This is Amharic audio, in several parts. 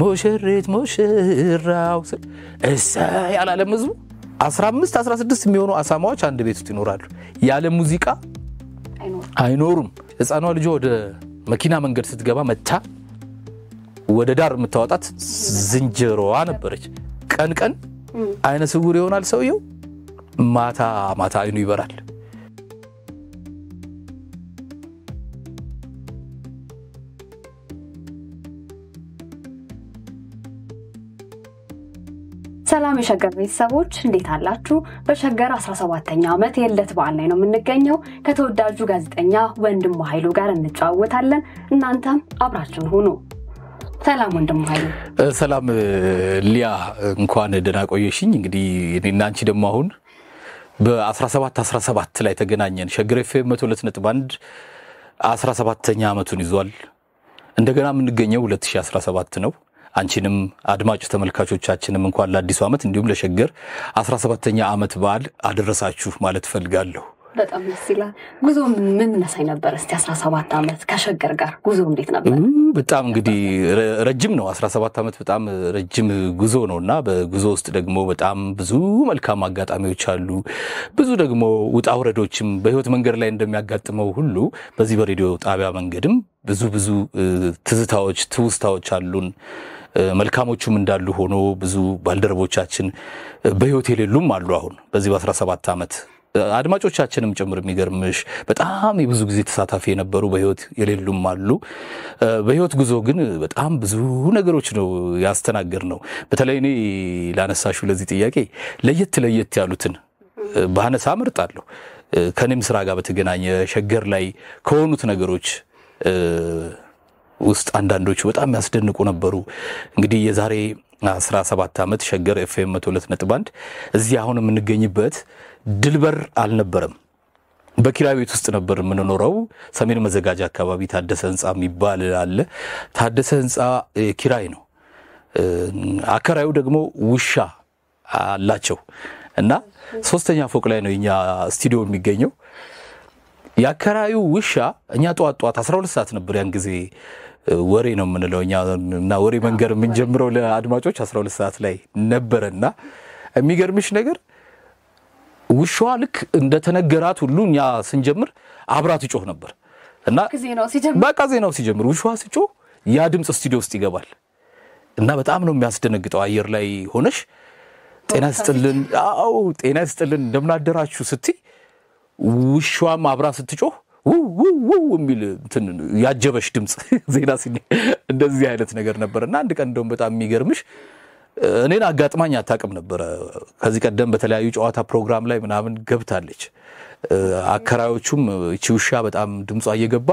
ሙሽሪት ሙሽራው እሰይ አላለም ህዝቡ። 15 16 የሚሆኑ አሳማዎች አንድ ቤት ውስጥ ይኖራሉ። ያለ ሙዚቃ አይኖሩም። ህፃኗ ልጇ ወደ መኪና መንገድ ስትገባ መታ ወደ ዳር የምታወጣት ዝንጀሮዋ ነበረች። ቀን ቀን አይነ ስውር ይሆናል ሰውየው፣ ማታ ማታ አይኑ ይበራል። ሰላም የሸገር ቤተሰቦች እንዴት አላችሁ? በሸገር 17 ተኛ ዓመት የልደት በዓል ላይ ነው የምንገኘው። ከተወዳጁ ጋዜጠኛ ወንድሙ ኃይሉ ጋር እንጨዋወታለን። እናንተም አብራችን ሁኑ። ሰላም ወንድሙ ኃይሉ። ሰላም ሊያ፣ እንኳን ደህና ቆየሽኝ። እንግዲህ እኔና አንቺ ደግሞ አሁን በ17 17 ላይ ተገናኘን። ሸገር ኤፍኤም 102.1 17 ተኛ ዓመቱን ይዟል። እንደገና የምንገኘው 2017 ነው። አንቺንም አድማጭ ተመልካቾቻችንም እንኳን ለአዲሱ ዓመት እንዲሁም ለሸገር 17 ዓመት በዓል አደረሳችሁ ማለት እፈልጋለሁ። በጣም ደስ ይላል። ጉዞ ምን መሳይ ነበር? እስቲ 17 ዓመት ከሸገር ጋር ጉዞ እንዴት ነበር? በጣም እንግዲህ ረጅም ነው። 17 ዓመት በጣም ረጅም ጉዞ ነው እና በጉዞ ውስጥ ደግሞ በጣም ብዙ መልካም አጋጣሚዎች አሉ። ብዙ ደግሞ ውጣ ውረዶችም በህይወት መንገድ ላይ እንደሚያጋጥመው ሁሉ በዚህ በሬዲዮ ጣቢያ መንገድም ብዙ ብዙ ትዝታዎች፣ ትውስታዎች አሉን። መልካሞቹም እንዳሉ ሆኖ ብዙ ባልደረቦቻችን በህይወት የሌሉም አሉ። አሁን በዚህ በ17 ዓመት አድማጮቻችንም ጭምር የሚገርምሽ በጣም የብዙ ጊዜ ተሳታፊ የነበሩ በህይወት የሌሉም አሉ። በህይወት ጉዞ ግን በጣም ብዙ ነገሮች ነው ያስተናገድ ነው። በተለይ እኔ ላነሳሹ ለዚህ ጥያቄ ለየት ለየት ያሉትን ባነሳ እመርጣለሁ። ከኔም ስራ ጋር በተገናኘ ሸገር ላይ ከሆኑት ነገሮች ውስጥ አንዳንዶቹ በጣም ያስደንቁ ነበሩ። እንግዲህ የዛሬ 17 ዓመት ሸገር ኤፍኤም 102.1 እዚህ አሁን የምንገኝበት ድልበር አልነበረም። በኪራይ ቤት ውስጥ ነበር የምንኖረው። ሰሜን መዘጋጃ አካባቢ ታደሰ ህንፃ የሚባል አለ። ታደሰ ህንፃ ኪራይ ነው። አከራዩ ደግሞ ውሻ አላቸው እና ሶስተኛ ፎቅ ላይ ነው የኛ ስቱዲዮ የሚገኘው። የአከራዩ ውሻ እኛ ጠዋት ጠዋት 12 ሰዓት ነበር ያን ጊዜ ወሬ ነው የምንለው እኛ እና ወሬ መንገር የምንጀምረው ለአድማጮች 12 ሰዓት ላይ ነበረና የሚገርምሽ ነገር ውሻዋ ልክ እንደተነገራት ሁሉ እኛ ስንጀምር አብራት ይጮህ ነበር እና በቃ ዜናው ሲጀምር ውሻዋ ሲጮህ ያ ድምፅ ስቱዲዮ ውስጥ ይገባል እና በጣም ነው የሚያስደነግጠው። አየር ላይ ሆነሽ ጤና ይስጥልን፣ አዎ ጤና ይስጥልን፣ እንደምናደራችሁ ስትይ ውሻዋም አብራ ስትጮህ ውውው የሚል ያጀበሽ ድምፅ ዜና ሲ እንደዚህ አይነት ነገር ነበር እና አንድ ቀን እንደውም በጣም የሚገርምሽ እኔን አጋጥማኝ አታውቅም ነበረ። ከዚህ ቀደም በተለያዩ ጨዋታ ፕሮግራም ላይ ምናምን ገብታለች። አከራዮቹም ይቺ ውሻ በጣም ድምጿ እየገባ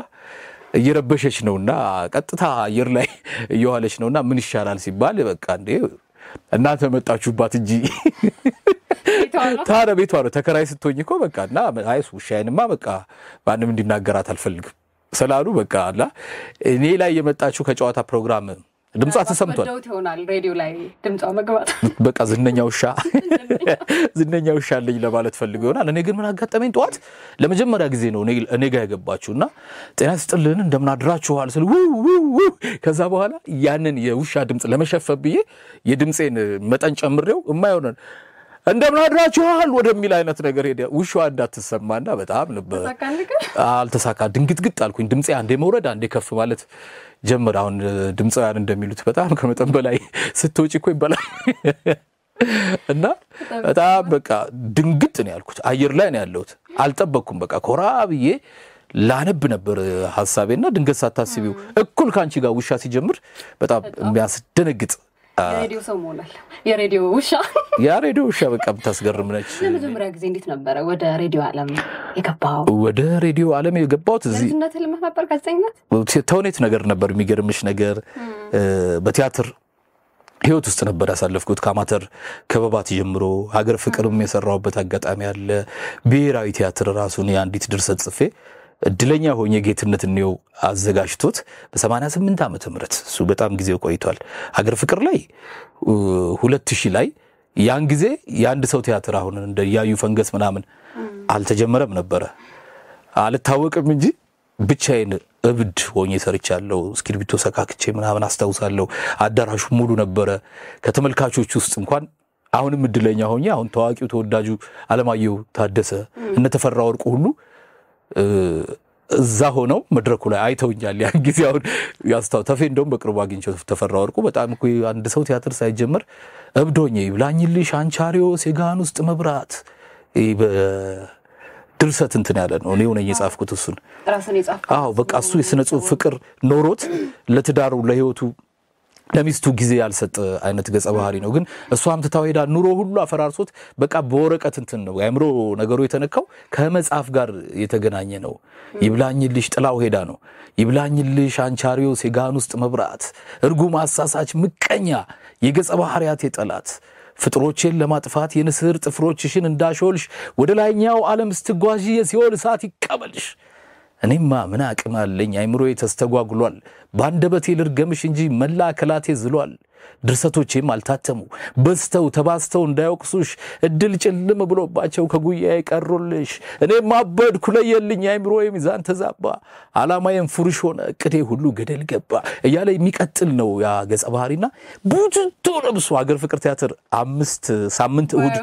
እየረበሸች ነውና ቀጥታ አየር ላይ እየዋለች ነውና ምን ይሻላል ሲባል በቃ እንዴ እናንተ መጣችሁባት እንጂ ታረ ቤቷ ነው ተከራይ ስትሆኝ እኮ በቃ እና አይስ ውሻዬንማ በቃ ማንም እንዲናገራት አልፈልግም ስላሉ በቃ አላ እኔ ላይ የመጣችው ከጨዋታ ፕሮግራም ድምጿ ተሰምቷል። በቃ ዝነኛ ውሻ ዝነኛ ውሻ አለኝ ለማለት ፈልጎ ይሆናል። እኔ ግን ምን አጋጠመኝ፣ ጠዋት ለመጀመሪያ ጊዜ ነው እኔ ጋር የገባችሁ እና ጤና ስጥልን እንደምን አድራችኋል ስል ከዛ በኋላ ያንን የውሻ ድምፅ ለመሸፈን ብዬ የድምፄን መጠን ጨምሬው የማይሆነን እንደምን አድራችኋል ወደሚል አይነት ነገር ሄደ። ውሻዋ እንዳትሰማና በጣም ነበር አልተሳካ። ድንግጥግጥ አልኩኝ። ድምፅ አንዴ መውረድ አንዴ ከፍ ማለት ጀምር። አሁን ድምፃውያን እንደሚሉት በጣም ከመጠን በላይ ስትወጪ እኮ ይባላል። እና በጣም በቃ ድንግጥ ነው ያልኩት። አየር ላይ ነው ያለሁት። አልጠበቅኩም። በቃ ኮራ ብዬ ላነብ ነበር ሀሳቤና ድንገት ሳታስቢው እኩል ከአንቺ ጋር ውሻ ሲጀምር በጣም የሚያስደነግጥ የሬዲዮ ሰው መሆናል። የሬዲዮ ውሻ የሬዲዮ ውሻ በቃ የምታስገርም ነች። ለመጀመሪያ ጊዜ እንዴት ነበረ ወደ ሬዲዮ ዓለም የገባው? ወደ ሬዲዮ ዓለም የገባሁት እዚህ ልጅነት ህልምህ ነበር ጋዜጠኝነት? ተውኔት ነገር ነበር። የሚገርምሽ ነገር በቲያትር ህይወት ውስጥ ነበር ያሳለፍኩት። ከአማተር ክበባት ጀምሮ ሀገር ፍቅርም የሰራሁበት አጋጣሚ አለ። ብሔራዊ ቲያትር ራሱን የአንዲት ድርሰት ጽፌ እድለኛ ሆኜ ጌትነት እንየው አዘጋጅቶት በ88 ዓመተ ምህረት እሱ በጣም ጊዜው ቆይቷል። ሀገር ፍቅር ላይ ሁለት ላይ ያን ጊዜ የአንድ ሰው ቲያትር አሁን እንደ ያዩ ፈንገስ ምናምን አልተጀመረም ነበረ አልታወቅም እንጂ ብቻዬን እብድ ሆኜ ሰርቻለሁ። እስክሪብቶ ሰካክቼ ምናምን አስታውሳለሁ። አዳራሹ ሙሉ ነበረ። ከተመልካቾች ውስጥ እንኳን አሁንም እድለኛ ሆኜ አሁን ታዋቂው ተወዳጁ አለማየሁ ታደሰ እነ ተፈራ ወርቁ ሁሉ እዛ ሆነው መድረኩ ላይ አይተውኛል። ያን ጊዜ አሁን ያስታው ተፌ እንደውም በቅርቡ አግኝቸው ተፈራ ወርቁ በጣም እኮ አንድ ሰው ቲያትር ሳይጀምር እብዶኝ ይብላኝልሽ አንቻሪዮ ሴጋን ውስጥ መብራት ድርሰት እንትን ያለ ነው። እኔ ሆነኝ የጻፍኩት እሱን። አዎ በቃ እሱ የስነ ጽሁፍ ፍቅር ኖሮት ለትዳሩ ለህይወቱ ለሚስቱ ጊዜ ያልሰጥ አይነት ገጸ ባህሪ ነው። ግን እሷ አምትታው ሄዳ ኑሮ ሁሉ አፈራርሶት በቃ በወረቀት እንትን ነው የአእምሮ ነገሩ የተነካው ከመጽሐፍ ጋር የተገናኘ ነው። ይብላኝልሽ ጥላው ሄዳ ነው። ይብላኝልሽ አንቻሪዮ ሴጋን ውስጥ መብራት እርጉም አሳሳች ምቀኛ የገጸ ባህሪያት የጠላት ፍጥሮቼን ለማጥፋት የንስር ጥፍሮችሽን እንዳሾልሽ ወደ ላይኛው ዓለም ስትጓዥ የሲኦል እሳት ይቀበልሽ እኔማ ምን አቅም አለኝ? አይምሮዬ ተስተጓጉሏል። በአንደበቴ ልርገምሽ እንጂ መላ አካላቴ ዝሏል። ድርሰቶቼም አልታተሙ። በዝተው ተባዝተው እንዳይወቅሱሽ እድል ጭልም ብሎባቸው ከጉያ ቀሩልሽ። እኔም አበድኩ፣ ለየልኝ። አይምሮ ሚዛን ተዛባ፣ አላማዬም ፉርሽ ሆነ፣ እቅዴ ሁሉ ገደል ገባ እያለ የሚቀጥል ነው ያ ገጸ ባህሪና ቡትቶ ለብሶ ሀገር ፍቅር ቲያትር አምስት ሳምንት እሁድ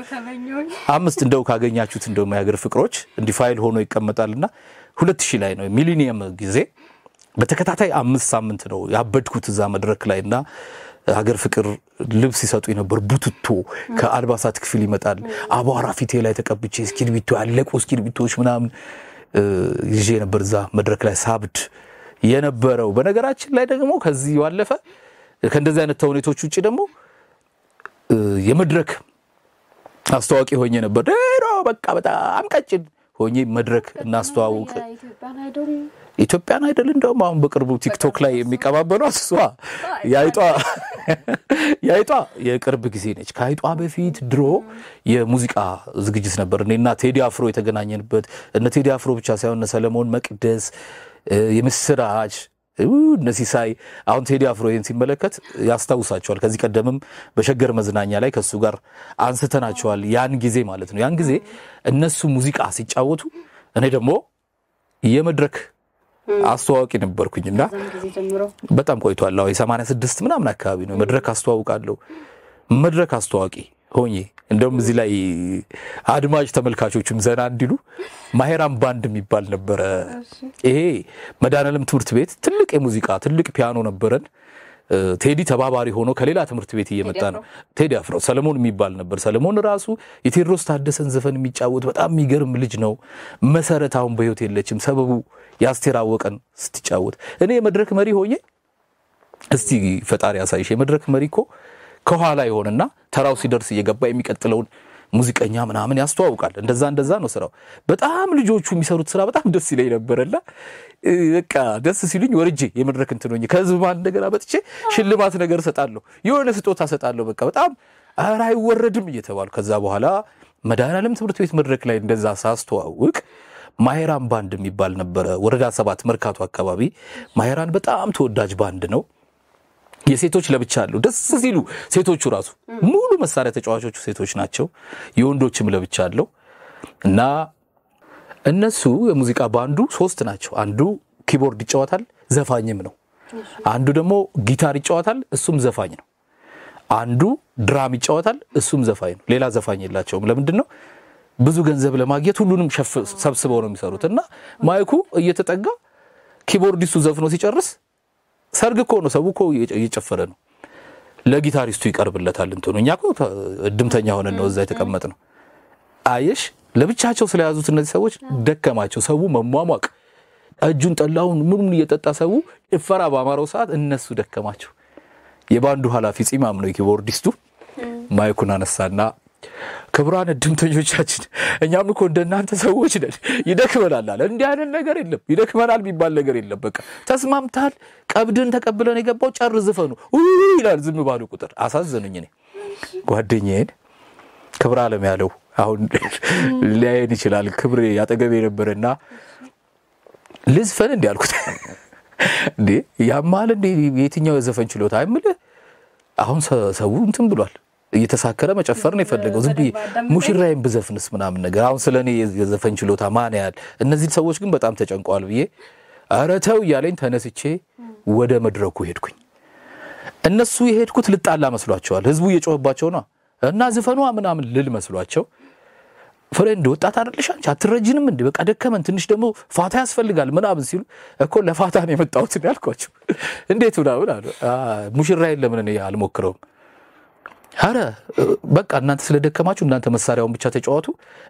አምስት እንደው ካገኛችሁት እንደውም የሀገር ፍቅሮች እንዲህ ፋይል ሆኖ ይቀመጣልና ሁለት ሺህ ላይ ነው ሚሊኒየም ጊዜ በተከታታይ አምስት ሳምንት ነው ያበድኩት እዛ መድረክ ላይ እና ሀገር ፍቅር ልብስ ይሰጡ የነበር ቡትቶ ከአልባሳት ክፍል ይመጣል። አቧራ ፊቴ ላይ ተቀብቼ እስኪርቢቶ ያለቁ እስኪርቢቶች ምናምን ይዤ ነበር እዛ መድረክ ላይ ሳብድ የነበረው። በነገራችን ላይ ደግሞ ከዚህ ባለፈ ከእንደዚህ አይነት ተውኔቶች ውጭ ደግሞ የመድረክ አስተዋቂ ሆኜ ነበር። ድሮ በቃ በጣም ቀጭን ሆኜ መድረክ እናስተዋውቅ። ኢትዮጵያን አይደል እንደውም አሁን በቅርቡ ቲክቶክ ላይ የሚቀባበሏት እሷ የአይጧ የአይጧ የቅርብ ጊዜ ነች። ከአይጧ በፊት ድሮ የሙዚቃ ዝግጅት ነበር እኔና ቴዲ አፍሮ የተገናኘንበት። እነ ቴዲ አፍሮ ብቻ ሳይሆን እነ ሰለሞን መቅደስ፣ የምስራች እነዚህ ሳይ አሁን ቴዲ አፍሮ ይህን ሲመለከት ያስታውሳቸዋል። ከዚህ ቀደምም በሸገር መዝናኛ ላይ ከሱ ጋር አንስተናቸዋል። ያን ጊዜ ማለት ነው። ያን ጊዜ እነሱ ሙዚቃ ሲጫወቱ እኔ ደግሞ የመድረክ አስተዋዋቂ ነበርኩኝ እና በጣም ቆይቷል። የሰማንያ ስድስት ምናምን አካባቢ ነው መድረክ አስተዋውቃለሁ። መድረክ አስተዋዋቂ ሆኜ እንደውም እዚህ ላይ አድማጭ ተመልካቾችም ዘና እንዲሉ ማሄራም ባንድ የሚባል ነበረ። ይሄ መድኃኔዓለም ትምህርት ቤት ትልቅ የሙዚቃ ትልቅ ፒያኖ ነበረን። ቴዲ ተባባሪ ሆኖ ከሌላ ትምህርት ቤት እየመጣ ነው። ቴዲ አፍሮ ሰለሞን የሚባል ነበር። ሰለሞን ራሱ የቴዎድሮስ ታደሰን ዘፈን የሚጫወት በጣም የሚገርም ልጅ ነው። መሰረት አሁን በህይወት የለችም። ሰበቡ የአስቴር አወቀን ስትጫወት እኔ የመድረክ መሪ ሆኜ እስቲ ፈጣሪ ያሳይሽ የመድረክ መሪ እኮ ከኋላ የሆነና ተራው ሲደርስ እየገባ የሚቀጥለውን ሙዚቀኛ ምናምን ያስተዋውቃል። እንደዛ እንደዛ ነው ስራው። በጣም ልጆቹ የሚሰሩት ስራ በጣም ደስ ይለኝ ነበረና በቃ ደስ ሲሉኝ ወርጄ የመድረክ እንትን ሆኜ ከህዝብ ነገር አመጥቼ ሽልማት ነገር እሰጣለሁ፣ የሆነ ስጦታ እሰጣለሁ። በቃ በጣም ኧረ አይወረድም እየተባሉ ከዛ በኋላ መድኃኔዓለም ትምህርት ቤት መድረክ ላይ እንደዛ ሳስተዋውቅ ማሄራን ባንድ የሚባል ነበረ፣ ወረዳ ሰባት መርካቶ አካባቢ። ማሄራን በጣም ተወዳጅ ባንድ ነው። የሴቶች ለብቻ አሉ። ደስ ሲሉ ሴቶቹ ራሱ ሙሉ መሳሪያ ተጫዋቾቹ ሴቶች ናቸው። የወንዶችም ለብቻ አለው እና እነሱ የሙዚቃ ባንዱ ሶስት ናቸው። አንዱ ኪቦርድ ይጫወታል፣ ዘፋኝም ነው። አንዱ ደግሞ ጊታር ይጫወታል፣ እሱም ዘፋኝ ነው። አንዱ ድራም ይጫወታል፣ እሱም ዘፋኝ ነው። ሌላ ዘፋኝ የላቸውም። ለምንድን ነው? ብዙ ገንዘብ ለማግኘት ሁሉንም ሰብስበው ነው የሚሰሩት እና ማይኩ እየተጠጋ ኪቦርዲስቱ ዘፍኖ ሲጨርስ ሰርግ እኮ ነው፣ ሰው እኮ እየጨፈረ ነው። ለጊታሪስቱ ይቀርብለታል እንትኑ። እኛ እኮ እድምተኛ ሆነን ነው እዛ የተቀመጥ ነው። አየሽ፣ ለብቻቸው ስለያዙት እነዚህ ሰዎች ደከማቸው። ሰው መሟሟቅ እጁን ጠላውን ምኑን እየጠጣ ሰው እፈራ በአማረው ሰዓት እነሱ ደከማቸው። የባንዱ ኃላፊ ጺማም ነው ኪቦርዲስቱ፣ ማይኩን አነሳና ክቡራን እድምተኞቻችን እኛም እኮ እንደናንተ ሰዎች ነን። ይደክመናል አለ። እንዲህ አይነት ነገር የለም። ይደክመናል የሚባል ነገር የለም። በቃ ተስማምታል። ቀብድን ተቀብለን የገባው ጨር ዝፈኑ ይላል። ዝም ባሉ ቁጥር አሳዘኑኝ። እኔ ጓደኛዬን ክብር አለም ያለው አሁን ሊያየን ይችላል። ክብር ያጠገብ የነበረና ልዝፈን እንዲ አልኩት። እንዴ ያማል እንዴ የትኛው የዘፈን ችሎታ አይምልህ አሁን ሰው እንትን ብሏል። እየተሳከረ መጨፈር ነው የፈለገው። ዝም ብዬ ሙሽራዬን ብዘፍንስ ምናምን ነገር አሁን ስለ እኔ የዘፈን ችሎታ ማን ያህል እነዚህ ሰዎች ግን በጣም ተጨንቀዋል ብዬ ኧረ ተው እያለኝ ተነስቼ ወደ መድረኩ ሄድኩኝ። እነሱ የሄድኩት ልጣላ መስሏቸዋል። ህዝቡ እየጮህባቸው ነ እና ዝፈኗ ምናምን ልል መስሏቸው ፍሬንድ ወጣት አይደለሽ አንቺ አትረጅንም እንዲ በቃ ደከመን፣ ትንሽ ደግሞ ፋታ ያስፈልጋል ምናምን ሲሉ እኮ ለፋታ ነው የመጣሁት ያልኳቸው። እንዴት ምናምን አሉ። ሙሽራዬን ለምን አልሞክረውም አረ በቃ እናንተ ስለደከማችሁ እናንተ መሳሪያውን ብቻ ተጫወቱ፣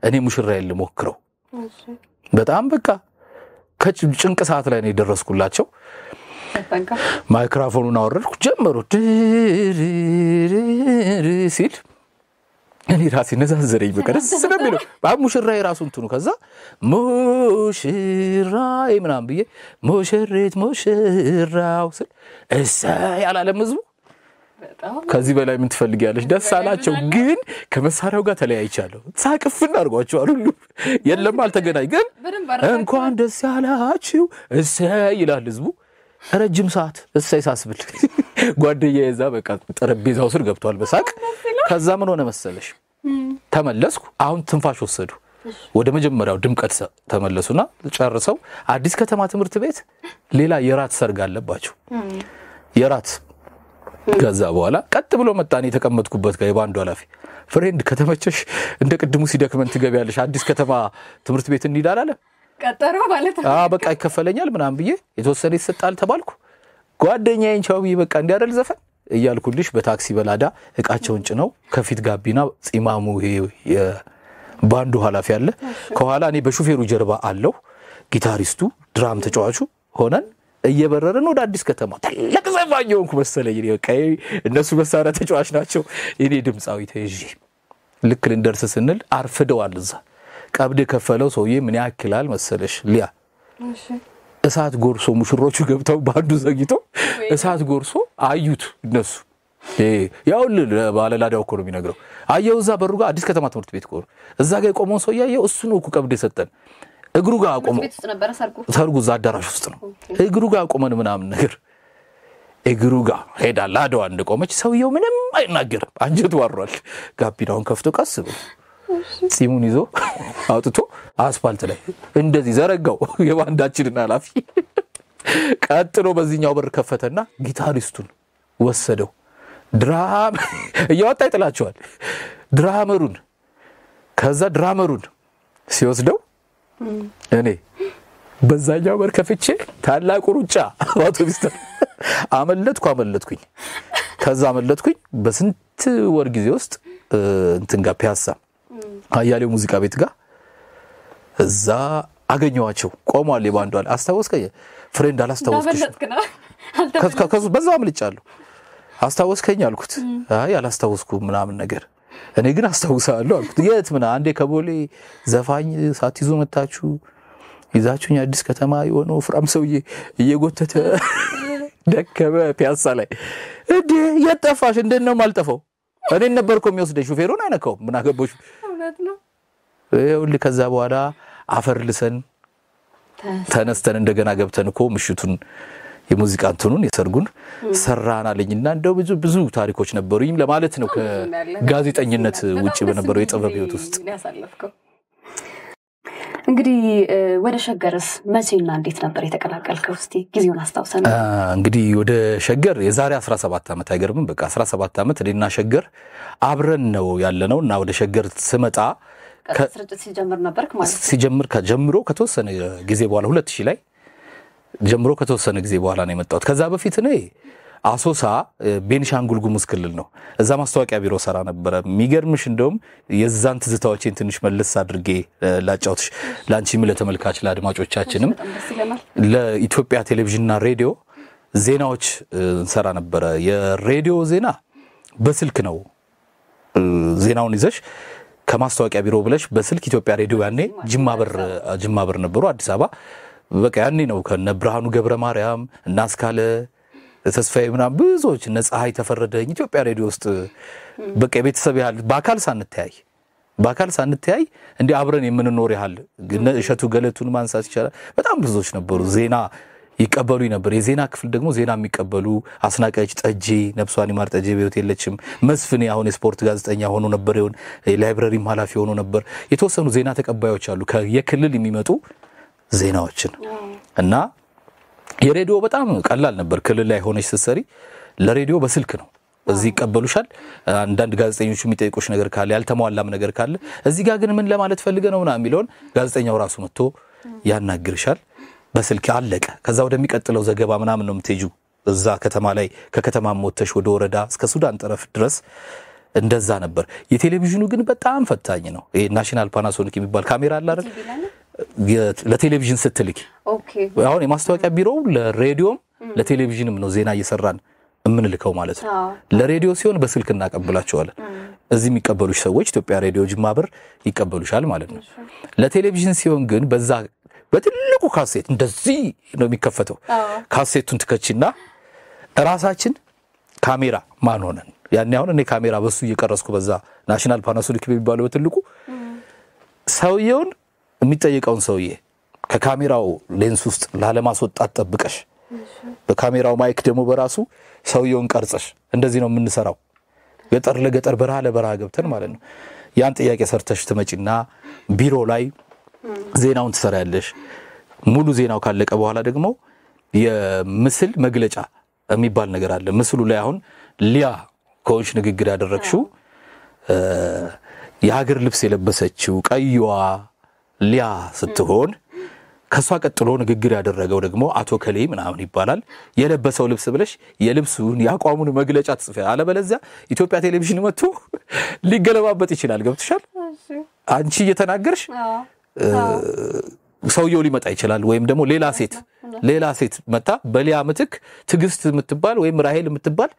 እኔ ሙሽራዬን ልሞክረው። በጣም በቃ ከጭንቅ ሰዓት ላይ ነው የደረስኩላቸው። ማይክራፎኑን አወረድኩ፣ ጀመሩ ሲል እኔ ራሴ ነዛዘረኝ። በቃ ደስ ስለሚለው ሙሽራዬ ራሱ እንትኑ ከዛ ሙሽራዬ ምናምን ብዬ ሙሽሪት ሙሽራው ስል እሰይ አላለም ህዝቡ ከዚህ በላይ ምን ትፈልጊያለሽ? ደስ አላቸው። ግን ከመሳሪያው ጋር ተለያይቻለሁ። ሳቅፍን አድርጓቸዋል። ሁሉ የለም አልተገናኝ። ግን እንኳን ደስ ያላችሁ እሰይ ይላል ህዝቡ። ረጅም ሰዓት እሰይ ሳስብል ጓደኛ የዛ በቃ ጠረጴዛው ስር ገብቷል በሳቅ ከዛ ምን ሆነ መሰለሽ ተመለስኩ። አሁን ትንፋሽ ወሰዱ። ወደ መጀመሪያው ድምቀት ተመለሱና ጨርሰው አዲስ ከተማ ትምህርት ቤት ሌላ የራት ሰርግ አለባቸው። የራት ከዛ በኋላ ቀጥ ብሎ መጣን የተቀመጥኩበት ጋር የባንዱ ኃላፊ ፍሬንድ ከተመቸሽ እንደ ቅድሙ ሲደክመን ትገቢያለሽ አዲስ ከተማ ትምህርት ቤት እንሂድ አላለ ቀጠሮ ማለት በቃ ይከፈለኛል ምናምን ብዬ የተወሰነ ይሰጣል ተባልኩ ጓደኛዬን ቻው ብዬ በቃ እንዲያደል ዘፈን እያልኩልሽ በታክሲ በላዳ እቃቸውን ጭነው ከፊት ጋቢና ፂማሙ የባንዱ ኃላፊ አለ ከኋላ እኔ በሹፌሩ ጀርባ አለው ጊታሪስቱ ድራም ተጫዋቹ ሆነን እየበረርን ወደ አዲስ ከተማ ትልቅ ዘፋኝ ሆንኩ መሰለኝ። እነሱ መሳሪያ ተጫዋች ናቸው፣ እኔ ድምፃዊ ተይዤ ልክ ልንደርስ ስንል አርፍደዋል። እዛ ቀብድ የከፈለው ሰውዬ ምን ያክላል መሰለሽ ሊያ እሳት ጎርሶ ሙሽሮቹ ገብተው በአንዱ ዘግቶ እሳት ጎርሶ አዩት እነሱ ያውል ባለላዳው እኮ ነው የሚነግረው። አየው እዛ በሩ ጋር አዲስ ከተማ ትምህርት ቤት እኮ እዛ ጋር የቆመውን ሰው እያየው እሱ ነው እኮ ቀብድ የሰጠን እግሩ ጋር አቆመው። ሰርጉ እዛ አዳራሽ ውስጥ ነው። እግሩ ጋር አቆመን ምናምን ነገር እግሩ ጋር ሄዳ ላደዋ እንደቆመች ሰውየው ምንም አይናገርም። አንጀቱ ዋሯል ጋቢናውን ከፍቶ ቀስ ብሎ ፂሙን ይዞ አውጥቶ አስፋልት ላይ እንደዚህ ዘረጋው የባንዳችንን ኃላፊ። ቀጥሎ በዚህኛው በር ከፈተና ጊታሪስቱን ወሰደው። ድራም እያወጣ ይጥላቸዋል። ድራመሩን ከዛ ድራመሩን ሲወስደው እኔ በዛኛው በር ከፍቼ ታላቁ ሩጫ አውቶቢስ አመለጥኩ አመለጥኩኝ። ከዛ አመለጥኩኝ። በስንት ወር ጊዜ ውስጥ እንትን ጋር ፒያሳ አያሌው ሙዚቃ ቤት ጋር እዛ አገኘዋቸው። ቆሟል የባንዱ አለ አስታወስከኝ? ፍሬንድ አላስታወስኩሽ። በዛው አምልጫለሁ። አስታወስከኝ አልኩት። አይ አላስታወስኩ ምናምን ነገር እኔ ግን አስታውሳለሁ አልኩት። የት ምና አንዴ ከቦሌ ዘፋኝ ሳትይዙ መታችሁ ይዛችሁኝ አዲስ ከተማ የሆነው ፍራም ሰውዬ እየጎተተ ደከመ ፒያሳ ላይ እንዴ የት ጠፋሽ? እንዴት ነው የማልጠፋው? እኔን ነበር እኮ የሚወስደኝ፣ ሹፌሩን አይነካውም። ምን አገባሽ? ይኸውልህ ከዛ በኋላ አፈር ልሰን ተነስተን እንደገና ገብተን እኮ ምሽቱን የሙዚቃ እንትኑን የሰርጉን ሰራን አለኝና እንደው ብዙ ብዙ ታሪኮች ነበሩኝ ለማለት ነው። ከጋዜጠኝነት ውጭ በነበረው የጥበብ ህይወት ውስጥ እንግዲህ ወደ ሸገርስ መቼና እንዴት ነበር የተቀላቀልከው? እስኪ ጊዜውን አስታውሰን። እንግዲህ ወደ ሸገር የዛሬ 17 ዓመት አይገርምም? በቃ 17 ዓመት እኔና ሸገር አብረን ነው ያለነው እና ወደ ሸገር ስመጣ ስርጭት ሲጀምር ነበርክ ማለት ሲጀምር ከጀምሮ ከተወሰነ ጊዜ በኋላ 2000 ላይ ጀምሮ ከተወሰነ ጊዜ በኋላ ነው የመጣሁት። ከዛ በፊት እኔ አሶሳ ቤኒሻንጉል ጉሙዝ ክልል ነው። እዛ ማስታወቂያ ቢሮ ሰራ ነበረ። የሚገርምሽ እንደውም የዛን ትዝታዎችን ትንሽ መለስ አድርጌ ላጫውትሽ፣ ለአንቺም፣ ለተመልካች ለአድማጮቻችንም ለኢትዮጵያ ቴሌቪዥንና ሬዲዮ ዜናዎች እንሰራ ነበረ። የሬዲዮ ዜና በስልክ ነው። ዜናውን ይዘሽ ከማስታወቂያ ቢሮ ብለሽ በስልክ ኢትዮጵያ ሬዲዮ ያኔ ጅማ በር ነበሩ አዲስ አበባ በቃ ያኔ ነው ከነ ብርሃኑ ገብረ ማርያም እናስካለ ተስፋዬ ምናምን ብዙዎች እነ ፀሐይ ተፈረደኝ ኢትዮጵያ ሬዲዮ ውስጥ በቃ የቤተሰብ ያህል በአካል ሳንተያይ በአካል ሳንተያይ እንዲህ አብረን የምንኖር ያህል እሸቱ ገለቱን ማንሳት ይቻላል። በጣም ብዙዎች ነበሩ። ዜና ይቀበሉ ነበር። የዜና ክፍል ደግሞ ዜና የሚቀበሉ አስናቀች ጠጄ፣ ነብሷን ይማር ጠጄ በሕይወት የለችም፣ መስፍኔ አሁን የስፖርት ጋዜጠኛ ሆኖ ነበር፣ ላይብረሪም ኃላፊ ሆኖ ነበር። የተወሰኑ ዜና ተቀባዮች አሉ የክልል የሚመጡ ዜናዎችን እና የሬዲዮ በጣም ቀላል ነበር። ክልል ላይ ሆነች ስትሰሪ ለሬዲዮ በስልክ ነው እዚህ ይቀበሉሻል። አንዳንድ ጋዜጠኞች የሚጠይቁሽ ነገር ካለ ያልተሟላም ነገር ካለ እዚህ ጋር ግን ምን ለማለት ፈልገ ነው ምናምን የሚለውን ጋዜጠኛው ራሱ መጥቶ ያናግርሻል። በስልክ አለቀ። ከዛ ወደሚቀጥለው ዘገባ ምናምን ነው የምትሄጂው። እዛ ከተማ ላይ ከከተማ ሞተሽ ወደ ወረዳ እስከ ሱዳን ጠረፍ ድረስ እንደዛ ነበር። የቴሌቪዥኑ ግን በጣም ፈታኝ ነው። ናሽናል ፓናሶኒክ የሚባል ካሜራ አለ አይደል? ለቴሌቪዥን ስትልክ አሁን የማስታወቂያ ቢሮው ለሬዲዮም ለቴሌቪዥንም ነው ዜና እየሰራን የምንልከው ማለት ነው። ለሬዲዮ ሲሆን በስልክ እናቀብላቸዋለን። እዚህ የሚቀበሉሽ ሰዎች ኢትዮጵያ ሬዲዮ ጅማ ብር ይቀበሉሻል ማለት ነው። ለቴሌቪዥን ሲሆን ግን በዛ በትልቁ ካሴት እንደዚህ ነው የሚከፈተው። ካሴቱን ትከችና ራሳችን ካሜራ ማን ሆነን ያኔ አሁን እኔ ካሜራ በሱ እየቀረስኩ በዛ ናሽናል ፓናሶኒክ የሚባለው በትልቁ ሰውየውን የሚጠይቀውን ሰውዬ ከካሜራው ሌንስ ውስጥ ላለማስወጣት ጠብቀሽ በካሜራው ማይክ ደግሞ በራሱ ሰውየውን ቀርጸሽ እንደዚህ ነው የምንሰራው። ገጠር ለገጠር በረሃ ለበረሃ ገብተን ማለት ነው። ያን ጥያቄ ሰርተሽ ትመጪና ቢሮ ላይ ዜናውን ትሰሪያለሽ። ሙሉ ዜናው ካለቀ በኋላ ደግሞ የምስል መግለጫ የሚባል ነገር አለ። ምስሉ ላይ አሁን ሊያ ከሆንሽ ንግግር ያደረግሽው የሀገር ልብስ የለበሰችው ቀይዋ ሊያ ስትሆን ከእሷ ቀጥሎ ንግግር ያደረገው ደግሞ አቶ ከሌ ምናምን ይባላል። የለበሰው ልብስ ብለሽ የልብሱን የአቋሙን መግለጫ ትጽፈ፣ አለበለዚያ ኢትዮጵያ ቴሌቪዥን መጥቶ ሊገለባበጥ ይችላል። ገብትሻል? አንቺ እየተናገርሽ ሰውየው ሊመጣ ይችላል። ወይም ደግሞ ሌላ ሴት ሌላ ሴት መታ በሊያ ምትክ ትግስት የምትባል ወይም ራሄል የምትባል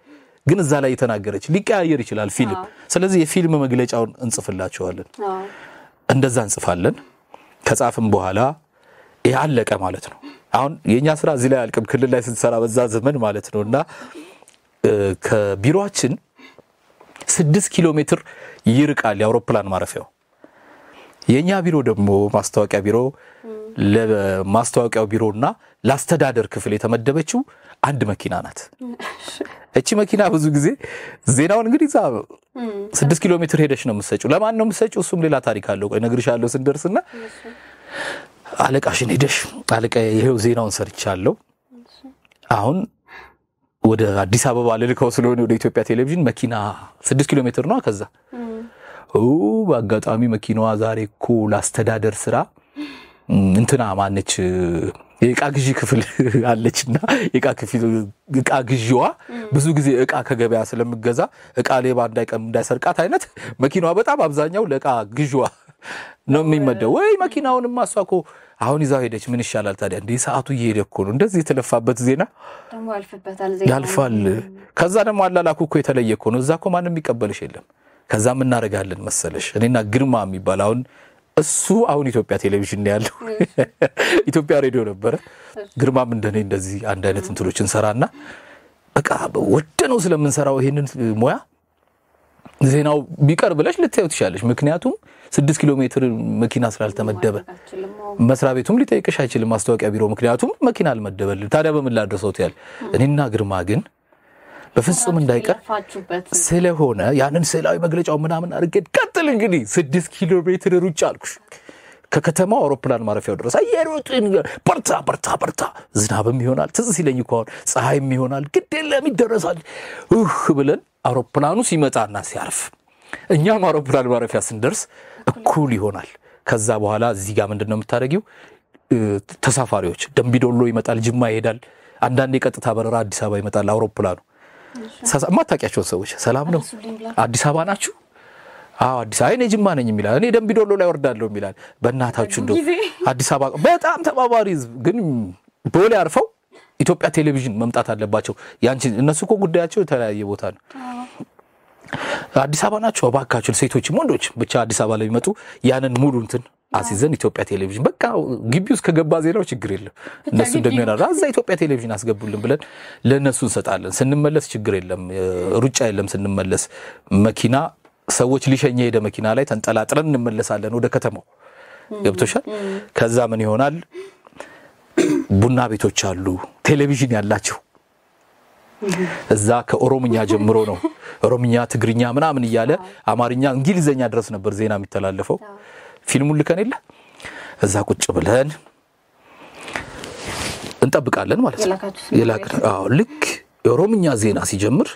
ግን እዛ ላይ የተናገረች ሊቀያየር ይችላል ፊልም። ስለዚህ የፊልም መግለጫውን እንጽፍላቸዋለን። እንደዛ እንጽፋለን። ከጻፍም በኋላ ይህ አለቀ ማለት ነው። አሁን የእኛ ስራ እዚህ ላይ አልቅም ክልል ላይ ስንሰራ በዛ ዘመን ማለት ነው እና ከቢሮችን ስድስት ኪሎ ሜትር ይርቃል የአውሮፕላን ማረፊያው። የእኛ ቢሮ ደግሞ ማስታወቂያ ቢሮ ለማስታወቂያው ቢሮና ለአስተዳደር ክፍል የተመደበችው አንድ መኪና ናት። እቺ መኪና ብዙ ጊዜ ዜናውን እንግዲህ እዛ ስድስት ኪሎ ሜትር ሄደሽ ነው የምትሰጪው። ለማን ነው የምትሰጪው? እሱም ሌላ ታሪክ አለው። ቆይ እነግርሻለሁ ስንደርስና አለቃሽን ሄደሽ አለቃ ይሄው ዜናውን ሰርቻለሁ አሁን ወደ አዲስ አበባ ልልከው ስለሆነ ወደ ኢትዮጵያ ቴሌቪዥን መኪና ስድስት ኪሎ ሜትር ነው። ከዛ በአጋጣሚ መኪናዋ ዛሬ እኮ ላስተዳደር ስራ እንትና ማነች የእቃ ግዢ ክፍል አለችና የእቃ እቃ ግዢዋ ብዙ ጊዜ እቃ ከገበያ ስለምገዛ እቃ ሌባ እንዳይቀም እንዳይሰርቃት አይነት መኪናዋ በጣም አብዛኛው ለእቃ ግዢዋ ነው የሚመደው። ወይ መኪናውንማ እሷ እኮ አሁን ይዛው ሄደች። ምን ይሻላል ታዲያ? እንዲህ ሰዓቱ እየሄደ እኮ ነው። እንደዚህ የተለፋበት ዜና ያልፋል። ከዛ ደግሞ አላላኩ እኮ የተለየ እኮ ነው። እዛ እኮ ማንም የሚቀበልሽ የለም። ከዛ የምናደርጋለን መሰለሽ እኔና ግርማ የሚባል አሁን እሱ አሁን ኢትዮጵያ ቴሌቪዥን ያለው ኢትዮጵያ ሬዲዮ ነበረ። ግርማም እንደኔ እንደዚህ አንድ አይነት እንትሎች እንሰራና በቃ ወደ ነው ስለምንሰራው ይሄንን ሙያ ዜናው ቢቀር ብለሽ ልታዩ ትችላለች። ምክንያቱም ስድስት ኪሎ ሜትር መኪና ስላልተመደበ መስሪያ ቤቱም ሊጠይቅሽ አይችልም፣ ማስታወቂያ ቢሮ። ምክንያቱም መኪና አልመደበልን። ታዲያ በምን ላድረሰው ትያለሽ። እኔና ግርማ ግን በፍጹም እንዳይቀር ስለሆነ ያንን ስዕላዊ መግለጫው ምናምን አድርገን ቀጥል። እንግዲህ ስድስት ኪሎ ሜትር ሩጫ አልኩሽ ከከተማው አውሮፕላን ማረፊያው ድረስ አየሮጥን በርታ በርታ በርታ። ዝናብም ይሆናል ትዝ ሲለኝ እኮ አሁን ፀሐይም ይሆናል ግድ የለም ይደረሳል ህ ብለን አውሮፕላኑ ሲመጣና ሲያርፍ እኛም አውሮፕላን ማረፊያ ስንደርስ እኩል ይሆናል። ከዛ በኋላ እዚህ ጋር ምንድን ነው የምታደረጊው ተሳፋሪዎች ደምቢዶሎ ይመጣል፣ ጅማ ይሄዳል። አንዳንዴ የቀጥታ በረራ አዲስ አበባ ይመጣል አውሮፕላኑ። የማታውቂያቸውን ሰዎች ሰላም ነው አዲስ አበባ ናችሁ? አዎ አዲስ አበባ እኔ ጅማ ነኝ የሚላል፣ እኔ ደንቢ ዶሎ ላይ ወርዳለሁ የሚላል። በእናታችሁ እንደው አዲስ አበባ በጣም ተባባሪ ህዝብ ግን ቦሌ አርፈው ኢትዮጵያ ቴሌቪዥን መምጣት አለባቸው። ያንቺ እነሱ እኮ ጉዳያቸው የተለያየ ቦታ ነው። አዲስ አበባ ናቸው እባካችሁ፣ ሴቶችም ወንዶች ብቻ አዲስ አበባ ለሚመጡ ያንን ሙሉ እንትን አሲዘን ኢትዮጵያ ቴሌቪዥን በቃ ግቢ ውስጥ ከገባ ዜናው ችግር የለም እነሱ እንደሚያራራ እዛ ኢትዮጵያ ቴሌቪዥን አስገቡልን ብለን ለእነሱ እንሰጣለን። ስንመለስ ችግር የለም ሩጫ የለም። ስንመለስ መኪና ሰዎች ሊሸኘ ሄደ መኪና ላይ ተንጠላጥረን እንመለሳለን ወደ ከተማው ገብቶሻል። ከዛ ምን ይሆናል? ቡና ቤቶች አሉ፣ ቴሌቪዥን ያላቸው እዛ ከኦሮምኛ ጀምሮ ነው ኦሮምኛ፣ ትግርኛ ምናምን እያለ አማርኛ፣ እንግሊዘኛ ድረስ ነበር ዜና የሚተላለፈው። ፊልሙን ልከን የለ እዛ ቁጭ ብለን እንጠብቃለን ማለት ነው። ልክ የኦሮምኛ ዜና ሲጀምር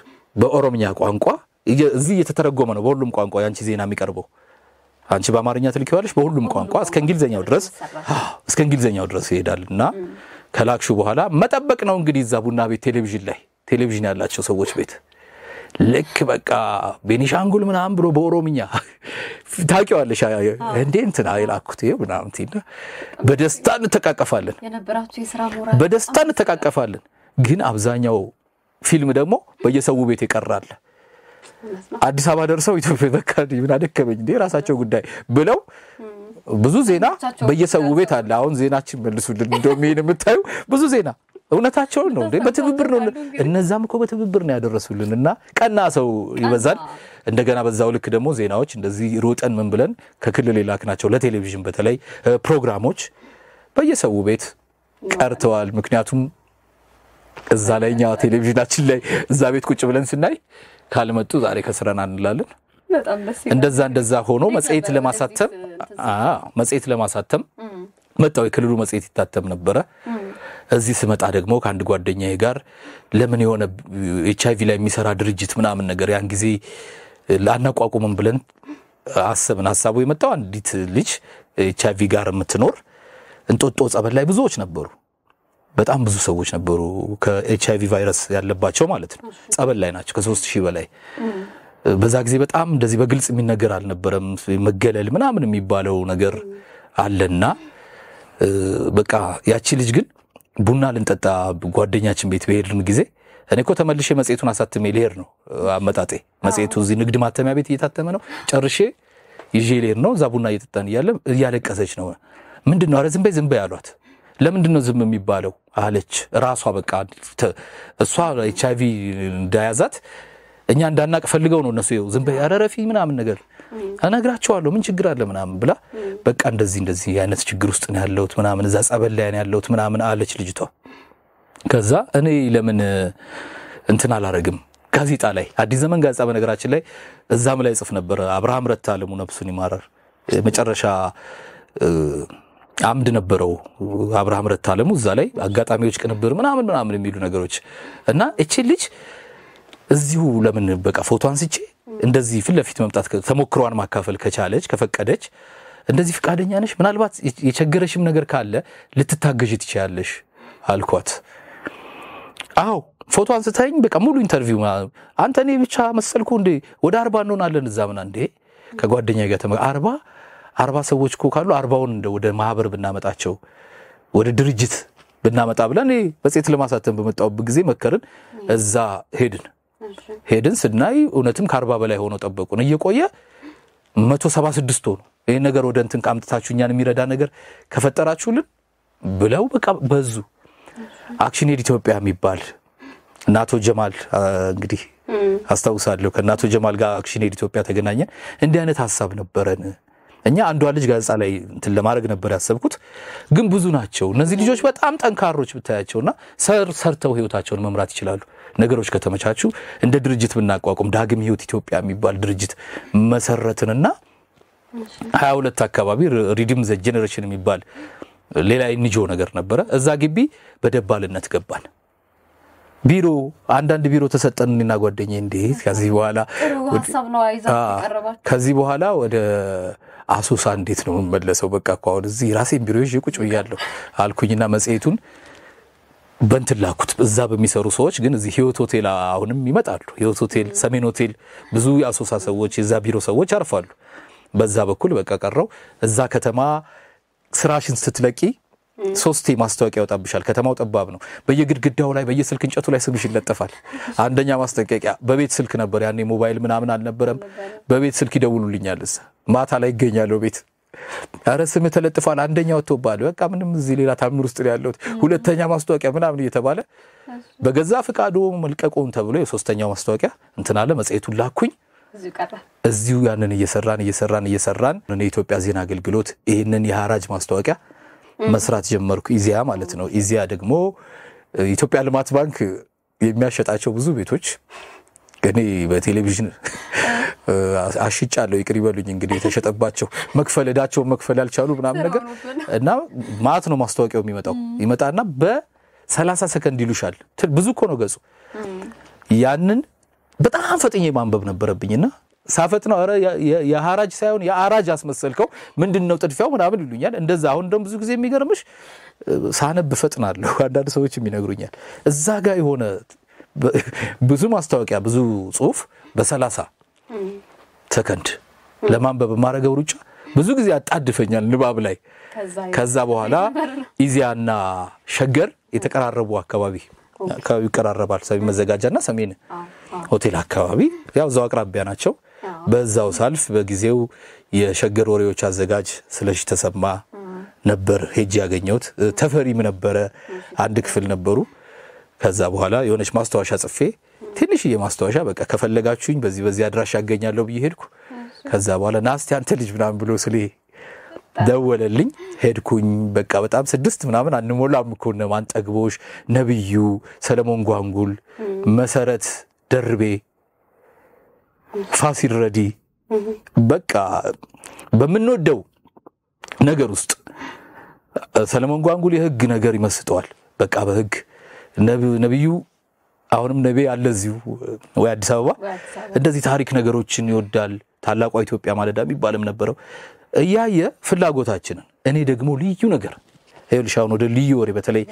በኦሮምኛ ቋንቋ እዚህ እየተተረጎመ ነው። በሁሉም ቋንቋ የአንቺ ዜና የሚቀርበው አንቺ በአማርኛ ትልኪዋለሽ፣ በሁሉም ቋንቋ እስከ እንግሊዝኛው ድረስ እስከ እንግሊዝኛው ድረስ ይሄዳል እና ከላክሹ በኋላ መጠበቅ ነው እንግዲህ እዛ ቡና ቤት ቴሌቪዥን ላይ ቴሌቪዥን ያላቸው ሰዎች ቤት ልክ በቃ ቤኒሻንጉል ምናምን ብሎ በኦሮምኛ ታውቂዋለሽ፣ እንዴ እንትን አይላኩት ምናምን በደስታ እንተቃቀፋለን፣ በደስታ እንተቃቀፋለን። ግን አብዛኛው ፊልም ደግሞ በየሰው ቤት ይቀራል። አዲስ አበባ ደርሰው ኢትዮጵያ በቃ ምን አደከመኝ እንዴ የራሳቸው ጉዳይ ብለው ብዙ ዜና በየሰው ቤት አለ። አሁን ዜናችን መልሱልን እንደሚሄን የምታዩ ብዙ ዜና እውነታቸውን ነው እንዴ? በትብብር ነው። እነዛም እኮ በትብብር ነው ያደረሱልን። እና ቀና ሰው ይበዛል። እንደገና በዛው ልክ ደግሞ ዜናዎች እንደዚህ ሮጠን ምን ብለን ከክልል የላክናቸው ለቴሌቪዥን በተለይ ፕሮግራሞች በየሰው ቤት ቀርተዋል። ምክንያቱም እዛ ላይ እኛ ቴሌቪዥናችን ላይ እዛ ቤት ቁጭ ብለን ስናይ ካልመጡ ዛሬ ከስረና እንላለን። እንደዛ እንደዛ ሆኖ መጽሔት ለማሳተም መጽሔት ለማሳተም መጣው የክልሉ መጽሔት ይታተም ነበረ። እዚህ ስመጣ ደግሞ ከአንድ ጓደኛዬ ጋር ለምን የሆነ ኤች አይቪ ላይ የሚሰራ ድርጅት ምናምን ነገር ያን ጊዜ አናቋቁምም ብለን አሰብን። ሀሳቡ የመጣው አንዲት ልጅ ኤች አይቪ ጋር የምትኖር እንጦጦ ጸበል ላይ ብዙዎች ነበሩ። በጣም ብዙ ሰዎች ነበሩ ከኤች አይቪ ቫይረስ ያለባቸው ማለት ነው። ጸበል ላይ ናቸው ከሶስት ሺህ በላይ በዛ ጊዜ በጣም እንደዚህ በግልጽ የሚነገር አልነበረም። መገለል ምናምን የሚባለው ነገር አለና በቃ ያቺ ልጅ ግን ቡና ልንጠጣ ጓደኛችን ቤት በሄድን ጊዜ እኔ እኮ ተመልሼ መጽሔቱን አሳትሜ ልሄድ ነው አመጣጤ። መጽሔቱ እዚህ ንግድ ማተሚያ ቤት እየታተመ ነው፣ ጨርሼ ይዤ ልሄድ ነው። እዛ ቡና እየጠጣን እያለ እያለቀሰች ነው። ምንድን ነው? ኧረ ዝም በይ ዝም በይ አሏት። ለምንድን ነው ዝም የሚባለው አለች። ራሷ በቃ እሷ ኤች አይ ቪ እንዳያዛት እኛ እንዳናቅ ፈልገው ነው እነሱ ዝም በይ ምናምን ነገር እነግራቸዋለሁ ምን ችግር አለ ምናምን ብላ በቃ እንደዚህ እንደዚህ አይነት ችግር ውስጥ ነው ያለሁት ምናምን እዛ ጸበል ላይ ነው ያለሁት ምናምን አለች ልጅቷ። ከዛ እኔ ለምን እንትን አላረግም ጋዜጣ ላይ አዲስ ዘመን ጋዜጣ በነገራችን ላይ እዛም ላይ ጽፍ ነበር። አብርሃም ረታ አለሙ ነፍሱን ይማረር መጨረሻ አምድ ነበረው አብርሃም ረታ አለሙ እዛ ላይ አጋጣሚዎች፣ ቅንብር ምናምን ምናምን የሚሉ ነገሮች እና እቺ ልጅ እዚሁ ለምን በቃ ፎቶ አንስቼ እንደዚህ ፊት ለፊት መምጣት ተሞክሯን ማካፈል ከቻለች ከፈቀደች እንደዚህ ፍቃደኛ ነሽ፣ ምናልባት የቸገረሽም ነገር ካለ ልትታገዥ ትችያለሽ አልኳት። አዎ ፎቶ አንስተኝ በቃ ሙሉ ኢንተርቪው አንተ እኔ ብቻ መሰልኩ እንዴ? ወደ አርባ እንሆናለን እዛ ምና እንዴ ከጓደኛ ጋር ተመ አርባ አርባ ሰዎች እኮ ካሉ አርባውን እንደ ወደ ማህበር ብናመጣቸው ወደ ድርጅት ብናመጣ ብለን መጽሔት ለማሳተም በመጣሁበት ጊዜ መከርን። እዛ ሄድን። ሄድን ስናይ እውነትም ከአርባ በላይ ሆኖ ጠበቁን። እየቆየ መቶ ሰባ ስድስት ሆኖ ይህ ነገር ወደ እንትን ቃምጥታችሁ እኛን የሚረዳ ነገር ከፈጠራችሁልን ብለው በቃ በዙ። አክሽን ሄድ ኢትዮጵያ የሚባል እናቶ ጀማል እንግዲህ አስታውሳለሁ። ከእናቶ ጀማል ጋር አክሽን ሄድ ኢትዮጵያ ተገናኘን። እንዲህ አይነት ሀሳብ ነበረን። እኛ አንዷ ልጅ ጋዜጣ ላይ እንትን ለማድረግ ነበር ያሰብኩት፣ ግን ብዙ ናቸው እነዚህ ልጆች። በጣም ጠንካሮች ብታያቸውና ሰርተው ህይወታቸውን መምራት ይችላሉ። ነገሮች ከተመቻቹ እንደ ድርጅት ብናቋቁም ዳግም ህይወት ኢትዮጵያ የሚባል ድርጅት መሰረትንና ሀያ ሁለት አካባቢ ሪዲም ዘ ጄኔሬሽን የሚባል ሌላ ንጆ ነገር ነበረ። እዛ ግቢ በደባልነት ገባን። ቢሮ አንዳንድ ቢሮ ተሰጠን እኔና ጓደኛዬ። እንዴት ከዚህ በኋላ ከዚህ በኋላ ወደ አሶሳ እንዴት ነው የምመለሰው? በቃ እኮ አሁን እዚህ ራሴን ቢሮ ይዤ ቁጭ ብያለሁ አልኩኝና መጽሔቱን በእንትን ላኩት እዛ በሚሰሩ ሰዎች ግን እዚህ ህይወት ሆቴል አሁንም ይመጣሉ። ህይወት ሆቴል፣ ሰሜን ሆቴል ብዙ የአሶሳ ሰዎች የዛ ቢሮ ሰዎች አርፋሉ። በዛ በኩል በቃ ቀረው። እዛ ከተማ ስራሽን ስትለቂ ሶስቴ ማስታወቂያ ያወጣብሻል። ከተማው ጠባብ ነው። በየግድግዳው ላይ በየስልክ እንጨቱ ላይ ስምሽ ይለጠፋል። አንደኛ ማስጠንቀቂያ በቤት ስልክ ነበር ያኔ ሞባይል ምናምን አልነበረም። በቤት ስልክ ይደውሉልኛል። እዛ ማታ ላይ ይገኛለሁ ቤት ኧረ ተለጥፏል፣ አንደኛ ወጥቶብሃል፣ በቃ ምንም እዚህ ሌላ ታምር ውስጥ ያለሁት፣ ሁለተኛ ማስታወቂያ ምናምን እየተባለ በገዛ ፍቃዱ መልቀቁን ተብሎ የሶስተኛው ማስታወቂያ እንትን አለ፣ መጽሔቱን ላኩኝ። እዚሁ ያንን እየሰራን እየሰራን እየሰራን የኢትዮጵያ ዜና አገልግሎት ይህንን የሐራጅ ማስታወቂያ መስራት ጀመርኩ። ኢዚያ ማለት ነው። ኢዚያ ደግሞ ኢትዮጵያ ልማት ባንክ የሚያሸጣቸው ብዙ ቤቶች እኔ በቴሌቪዥን አሽጫለሁ፣ ይቅር ይበሉኝ እንግዲህ የተሸጠባቸው መክፈል እዳቸውን መክፈል ያልቻሉ ምናምን ነገር እና ማት ነው ማስታወቂያው የሚመጣው ይመጣና በሰላሳ ሰከንድ ይሉሻል። ብዙ እኮ ነው ገጹ። ያንን በጣም ፈጥኜ ማንበብ ነበረብኝና ሳፈት ነው የሀራጅ ሳይሆን የአራጅ አስመሰልከው ምንድን ነው ጥድፊያው ምናምን ይሉኛል። እንደዛ አሁን ደግሞ ብዙ ጊዜ የሚገርምሽ ሳነብ ፈጥናለሁ። አንዳንድ ሰዎችም ይነግሩኛል እዛ ጋር የሆነ ብዙ ማስታወቂያ ብዙ ጽሁፍ በሰላሳ ሰከንድ ለማንበብ የማደርገው ሩጫ ብዙ ጊዜ ያጣድፈኛል ንባብ ላይ። ከዛ በኋላ ኢዚያና ሸገር የተቀራረቡ አካባቢ አካባቢ ይቀራረባል። ሰሜን መዘጋጃና ሰሜን ሆቴል አካባቢ ያው እዛው አቅራቢያ ናቸው። በዛው ሳልፍ በጊዜው የሸገር ወሬዎች አዘጋጅ ስለሺ ተሰማ ነበር ሄጅ ያገኘውት ተፈሪም ነበረ፣ አንድ ክፍል ነበሩ። ከዛ በኋላ የሆነች ማስታወሻ ጽፌ ትንሽዬ ማስታወሻ በቃ ከፈለጋችሁኝ በዚህ በዚህ አድራሻ ያገኛለሁ ብዬ ሄድኩ። ከዛ በኋላ ናስቲ አንተ ልጅ ምናምን ብሎ ስሌ ደወለልኝ። ሄድኩኝ። በቃ በጣም ስድስት ምናምን አንሞላም እኮ እነ ማንጠግቦሽ፣ ነብዩ፣ ሰለሞን ጓንጉል፣ መሰረት ደርቤ፣ ፋሲል ረዲ በቃ በምንወደው ነገር ውስጥ ሰለሞን ጓንጉል የህግ ነገር ይመስጠዋል። በቃ በህግ ነቢዩ አሁንም ነቢ አለ እዚሁ ወይ አዲስ አበባ እንደዚህ ታሪክ ነገሮችን ይወዳል። ታላቋ ኢትዮጵያ ማለዳ የሚባልም ነበረው። እያየ ፍላጎታችንን እኔ ደግሞ ልዩ ነገር ይኸውልሽ፣ አሁን ወደ ልዩ ወሬ በተለይ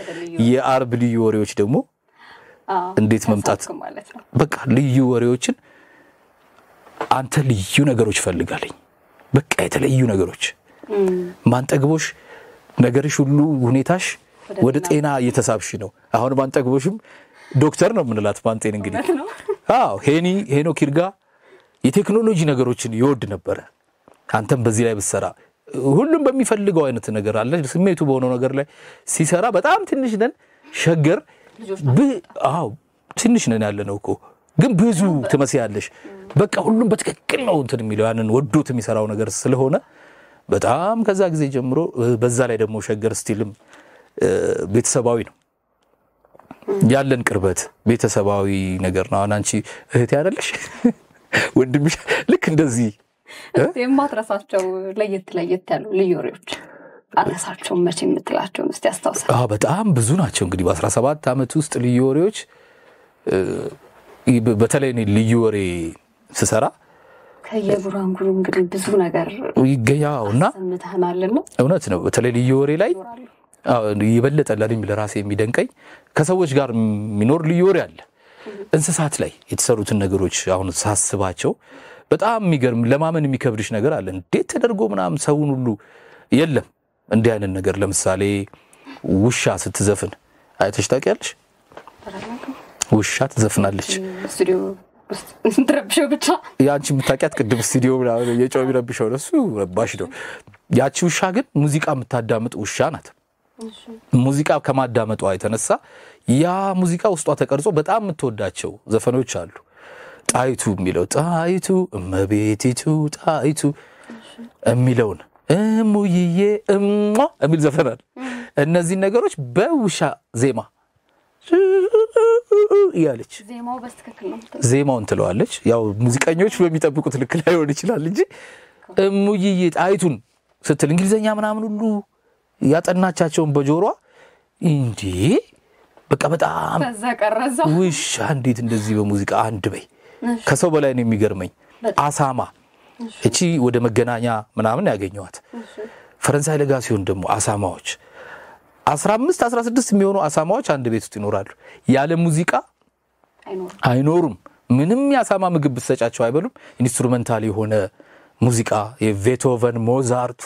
የአርብ ልዩ ወሬዎች ደግሞ እንዴት መምጣት በቃ ልዩ ወሬዎችን አንተ ልዩ ነገሮች ፈልጋለኝ በቃ የተለዩ ነገሮች ማንጠግቦሽ ነገርሽ ሁሉ ሁኔታሽ ወደ ጤና እየተሳብሽ ነው። አሁን ባንጠግቦሽም ዶክተር ነው የምንላት ባንጤን እንግዲህ። አዎ ሄኒ ሄኖ ኪርጋ የቴክኖሎጂ ነገሮችን ይወድ ነበረ። አንተም በዚህ ላይ ብትሰራ ሁሉም በሚፈልገው አይነት ነገር አለ ስሜቱ በሆነው ነገር ላይ ሲሰራ በጣም ትንሽ ነን ሸገር። አዎ ትንሽ ነን ያለ ነው እኮ ግን ብዙ ትመስያለሽ። በቃ ሁሉም በትክክል ነው እንትን የሚለው ያንን ወዶት የሚሰራው ነገር ስለሆነ በጣም ከዛ ጊዜ ጀምሮ በዛ ላይ ደግሞ ሸገር ስቲልም ቤተሰባዊ ነው ያለን ቅርበት ቤተሰባዊ ነገር ነው። አሁን አንቺ እህቴ አይደለሽ ወንድምሽ፣ ልክ እንደዚህ የማትረሳቸው ለየት ለየት ያሉ ልዩ ወሬዎች አልረሳቸውም መቼ የምትላቸውን እስቲ ያስታውሳል? በጣም ብዙ ናቸው እንግዲህ በአስራ ሰባት ዓመት ውስጥ ልዩ ወሬዎች። በተለይ እኔ ልዩ ወሬ ስሰራ ከየጉራንጉሩ እንግዲህ ብዙ ነገር ይገኛው እና እውነት ነው። በተለይ ልዩ ወሬ ላይ የበለጠ ለእኔም ለራሴ የሚደንቀኝ ከሰዎች ጋር የሚኖር ልዩ ወሬ አለ። እንስሳት ላይ የተሰሩትን ነገሮች አሁን ሳስባቸው በጣም የሚገርም ለማመን የሚከብድሽ ነገር አለ። እንዴት ተደርጎ ምናምን ሰውን ሁሉ የለም እንዲህ አይነት ነገር። ለምሳሌ ውሻ ስትዘፍን አይተሽ ታውቂያለሽ? ውሻ ትዘፍናለች። ትረብሸው ብቻ የአንቺ የምታውቂያት ቅድም ስቱዲዮ የጮ የሚረብሸው ለሱ ረባሽ ነው። ያቺ ውሻ ግን ሙዚቃ የምታዳምጥ ውሻ ናት። ሙዚቃ ከማዳመጧ የተነሳ ያ ሙዚቃ ውስጧ ተቀርጾ በጣም የምትወዳቸው ዘፈኖች አሉ። ጣይቱ የሚለው ጣይቱ እመቤቲቱ ጣይቱ የሚለውን እሙይዬ እሟ የሚል ዘፈን አለ። እነዚህን ነገሮች በውሻ ዜማ እያለች ዜማውን ትለዋለች። ያው ሙዚቀኞች በሚጠብቁት ልክ ላይሆን ይችላል እንጂ እሙይዬ ጣይቱን ስትል እንግሊዝኛ ምናምን ሁሉ ያጠናቻቸውን በጆሯ እንዲ በቃ በጣም ውሻ እንዴት እንደዚህ በሙዚቃ አንድ በይ ከሰው በላይ ነው የሚገርመኝ። አሳማ እቺ ወደ መገናኛ ምናምን ያገኘዋት ፈረንሳይ ለጋ ሲሆን ደግሞ አሳማዎች 15 16 የሚሆኑ አሳማዎች አንድ ቤት ውስጥ ይኖራሉ። ያለ ሙዚቃ አይኖሩም። ምንም የአሳማ ምግብ ብትሰጫቸው አይበሉም። ኢንስትሩመንታል የሆነ ሙዚቃ የቬቶቨን ሞዛርት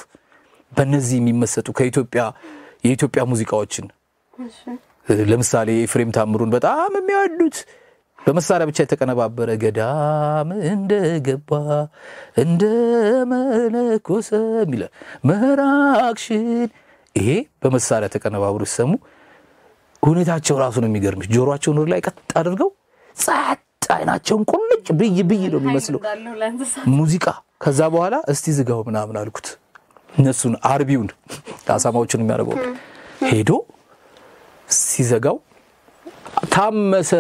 በእነዚህ የሚመሰጡ ከኢትዮጵያ የኢትዮጵያ ሙዚቃዎችን ለምሳሌ ኤፍሬም ታምሩን በጣም የሚወዱት በመሳሪያ ብቻ የተቀነባበረ ገዳም እንደገባ እንደ መለኮሰ ሚለ ምራቅሽን ይሄ በመሳሪያ ተቀነባብሮ ሲሰሙ ሁኔታቸው ራሱ ነው የሚገርምሽ። ጆሮቸውን ወደ ላይ ቀጥ አድርገው ጸጥ፣ አይናቸውን ቁልጭ ብይ ብይ ነው የሚመስለው ሙዚቃ። ከዛ በኋላ እስቲ ዝጋው ምናምን አልኩት። እነሱን አርቢውን አሳማዎቹን የሚያደርገው ሄዶ ሲዘጋው ታመሰ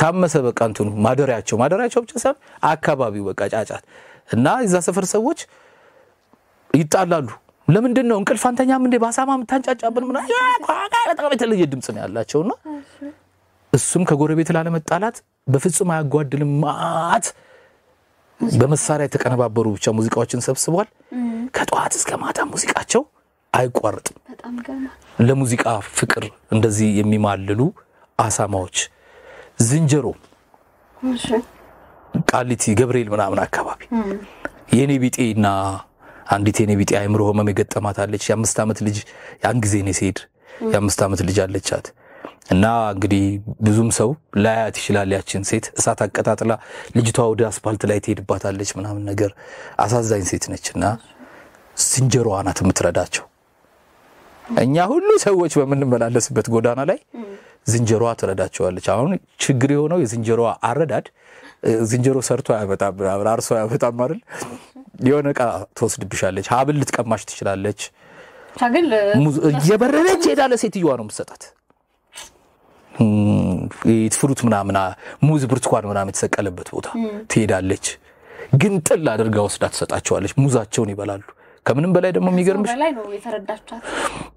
ታመሰ በቃ እንትኑ ማደሪያቸው ማደሪያቸው ብቻ ሳይሆን አካባቢው በቃ ጫጫት እና እዛ ሰፈር ሰዎች ይጣላሉ። ለምንድን ነው እንቅልፍ አንተኛም እንዴ በአሳማ የምታንጫጫብን? ምና በጣም የተለየ ድምፅ ነው ያላቸውና እሱም ከጎረቤት ላለመጣላት በፍጹም አያጓድልም ማት በመሳሪያ የተቀነባበሩ ብቻ ሙዚቃዎችን ሰብስቧል። ከጠዋት እስከ ማታ ሙዚቃቸው አይቋርጥም። ለሙዚቃ ፍቅር እንደዚህ የሚማልሉ አሳማዎች፣ ዝንጀሮ ቃሊቲ ገብርኤል ምናምን አካባቢ የኔ ቢጤና አንዲት የኔ ቢጤ አይምሮ ህመም የገጠማት አለች። የአምስት ዓመት ልጅ ያን ጊዜ ኔ ስሄድ የአምስት ዓመት ልጅ አለቻት። እና እንግዲህ ብዙም ሰው ላያት ይችላል። ያችን ሴት እሳት አቀጣጥላ ልጅቷ ወደ አስፓልት ላይ ትሄድባታለች ምናምን ነገር አሳዛኝ ሴት ነች እና ዝንጀሮዋ ናት የምትረዳቸው። እኛ ሁሉ ሰዎች በምንመላለስበት ጎዳና ላይ ዝንጀሮዋ ትረዳቸዋለች። አሁን ችግር የሆነው የዝንጀሮዋ አረዳድ ዝንጀሮ ሰርቶ አያመጣም፣ አርሶ አያመጣም አይደል? የሆነ ዕቃ ትወስድብሻለች፣ ሀብል ልትቀማሽ ትችላለች። እየበረረች ሄዳለ ለሴትዮዋ ነው የምትሰጣት። ፍሩት ምናምና ሙዝ፣ ብርቱካን ምናምን የተሰቀለበት ቦታ ትሄዳለች። ግን ጥል አድርጋ ወስዳ ትሰጣቸዋለች። ሙዛቸውን ይበላሉ። ከምንም በላይ ደግሞ የሚገርምሽ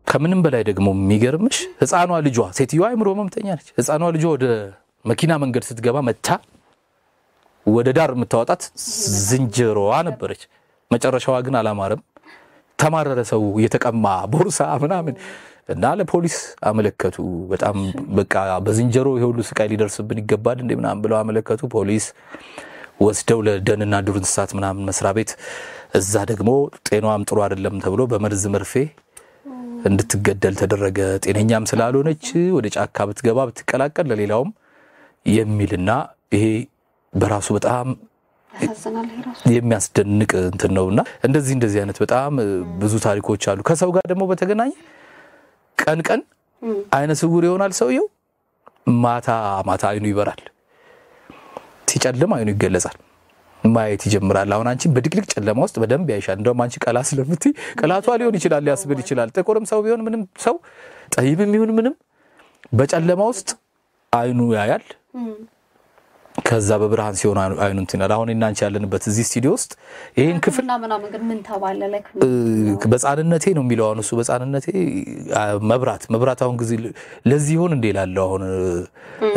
ከምንም በላይ ደግሞ የሚገርምሽ ህፃኗ ልጇ ሴትዮዋ አይምሮ ህመምተኛ ነች። ህፃኗ ልጇ ወደ መኪና መንገድ ስትገባ መታ ወደ ዳር የምታወጣት ዝንጀሮዋ ነበረች። መጨረሻዋ ግን አላማረም። ተማረረ ሰው የተቀማ ቦርሳ ምናምን እና ለፖሊስ አመለከቱ። በጣም በቃ በዝንጀሮ የሁሉ ስቃይ ሊደርስብን ይገባል እንዴ ምናምን ብለው አመለከቱ። ፖሊስ ወስደው ለደንና ዱር እንስሳት ምናምን መስሪያ ቤት እዛ ደግሞ ጤናዋም ጥሩ አይደለም ተብሎ በመርዝ መርፌ እንድትገደል ተደረገ። ጤነኛም ስላልሆነች ወደ ጫካ ብትገባ ብትቀላቀል ለሌላውም የሚልና ይሄ በራሱ በጣም የሚያስደንቅ እንትን ነውና እንደዚህ እንደዚህ አይነት በጣም ብዙ ታሪኮች አሉ። ከሰው ጋር ደግሞ በተገናኘ ቀን ቀን አይነ ስውር ይሆናል ሰውየው፣ ማታ ማታ አይኑ ይበራል። ሲጨልም አይኑ ይገለጻል፣ ማየት ይጀምራል። አሁን አንቺ በድቅድቅ ጨለማ ውስጥ በደንብ ያይሻል። እንደውም አንቺ ቀላ ስለምትይ ቀላቷ ሊሆን ይችላል ሊያስብል ይችላል። ጥቁርም ሰው ቢሆን ምንም ሰው ጠይብም ይሁን ምንም በጨለማ ውስጥ አይኑ ያያል፣ ከዛ በብርሃን ሲሆን አይኑ እንትን ይላል። አሁን እናንቺ ያለንበት እዚህ ስቱዲዮ ውስጥ ይህን ክፍል በጻንነቴ ነው የሚለው። አሁን እሱ በጻንነቴ መብራት መብራት አሁን ጊዜ ለዚህ ይሆን እንዴ እላለሁ። አሁን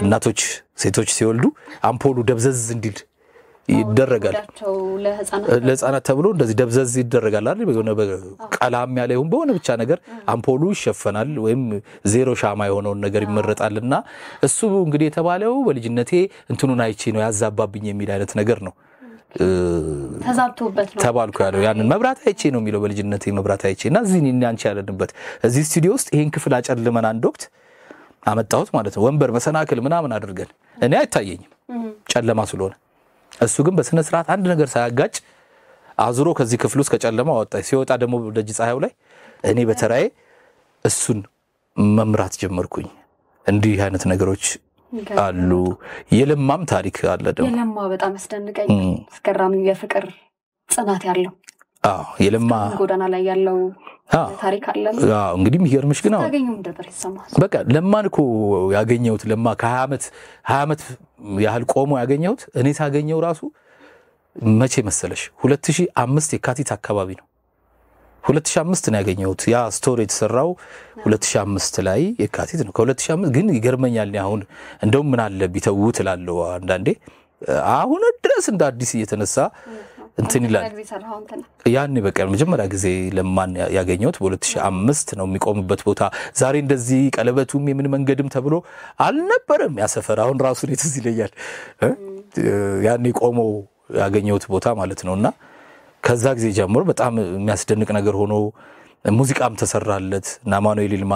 እናቶች ሴቶች ሲወልዱ አምፖሉ ደብዘዝ እንዲል ይደረጋል። ለህፃናት ተብሎ እንደዚህ ደብዘዝ ይደረጋል አይደል? ቀላም ያለ ይሁን በሆነ ብቻ ነገር አምፖሉ ይሸፈናል ወይም ዜሮ ሻማ የሆነውን ነገር ይመረጣል። እና እሱ እንግዲህ የተባለው በልጅነቴ እንትኑን አይቼ ነው ያዛባብኝ የሚል አይነት ነገር ነው ተዛብቶበት ነው ተባልኩ ያለው ያንን መብራት አይቼ ነው የሚለው በልጅነት መብራት አይቼ እና እዚህ እኔና አንቺ ያለንበት እዚህ ስቱዲዮ ውስጥ ይህን ክፍል አጨልመን አንድ ወቅት አመጣሁት ማለት ነው። ወንበር መሰናክል ምናምን አድርገን እኔ አይታየኝም ጨለማ ስለሆነ እሱ ግን በስነ ስርዓት አንድ ነገር ሳያጋጭ አዙሮ ከዚህ ክፍል ውስጥ ከጨለማ ወጣ። ሲወጣ ደግሞ ደጅ ፀሐዩ ላይ እኔ በተራዬ እሱን መምራት ጀመርኩኝ። እንዲህ አይነት ነገሮች አሉ። የለማም ታሪክ አለ። ደግሞ የለማ በጣም አስደንቀኝ አስገራሚ የፍቅር ጽናት ያለው የለማ ጎዳና ላይ ያለው ታሪክ አለ። እንግዲህ የሚገርምሽ በቃ ለማን እኮ ያገኘሁት ለማ ከሀያ ዓመት ሀያ ዓመት ያህል ቆሞ ያገኘውት እኔ ሳገኘው ራሱ መቼ መሰለሽ ሁለት ሺህ አምስት የካቲት አካባቢ ነው 2005 ነው ያገኘሁት። ያ ስቶሪ የተሰራው 2005 ላይ የካቲት ነው። ከ2005 ግን ይገርመኛል። አሁን እንደውም ምን አለ ቢተዉት እላለሁ አንዳንዴ አሁን ድረስ እንደ አዲስ እየተነሳ እንትን ይላል። ያኔ በቃ መጀመሪያ ጊዜ ለማን ያገኘሁት በ2005 ነው። የሚቆምበት ቦታ ዛሬ እንደዚህ ቀለበቱም የምን መንገድም ተብሎ አልነበረም። ያሰፈር አሁን ራሱ እኔ ትዝ ይለኛል። ያኔ ቆሞ ያገኘሁት ቦታ ማለት ነው እና ከዛ ጊዜ ጀምሮ በጣም የሚያስደንቅ ነገር ሆኖ ሙዚቃም ተሰራለት እና አማኑኤል ይልማ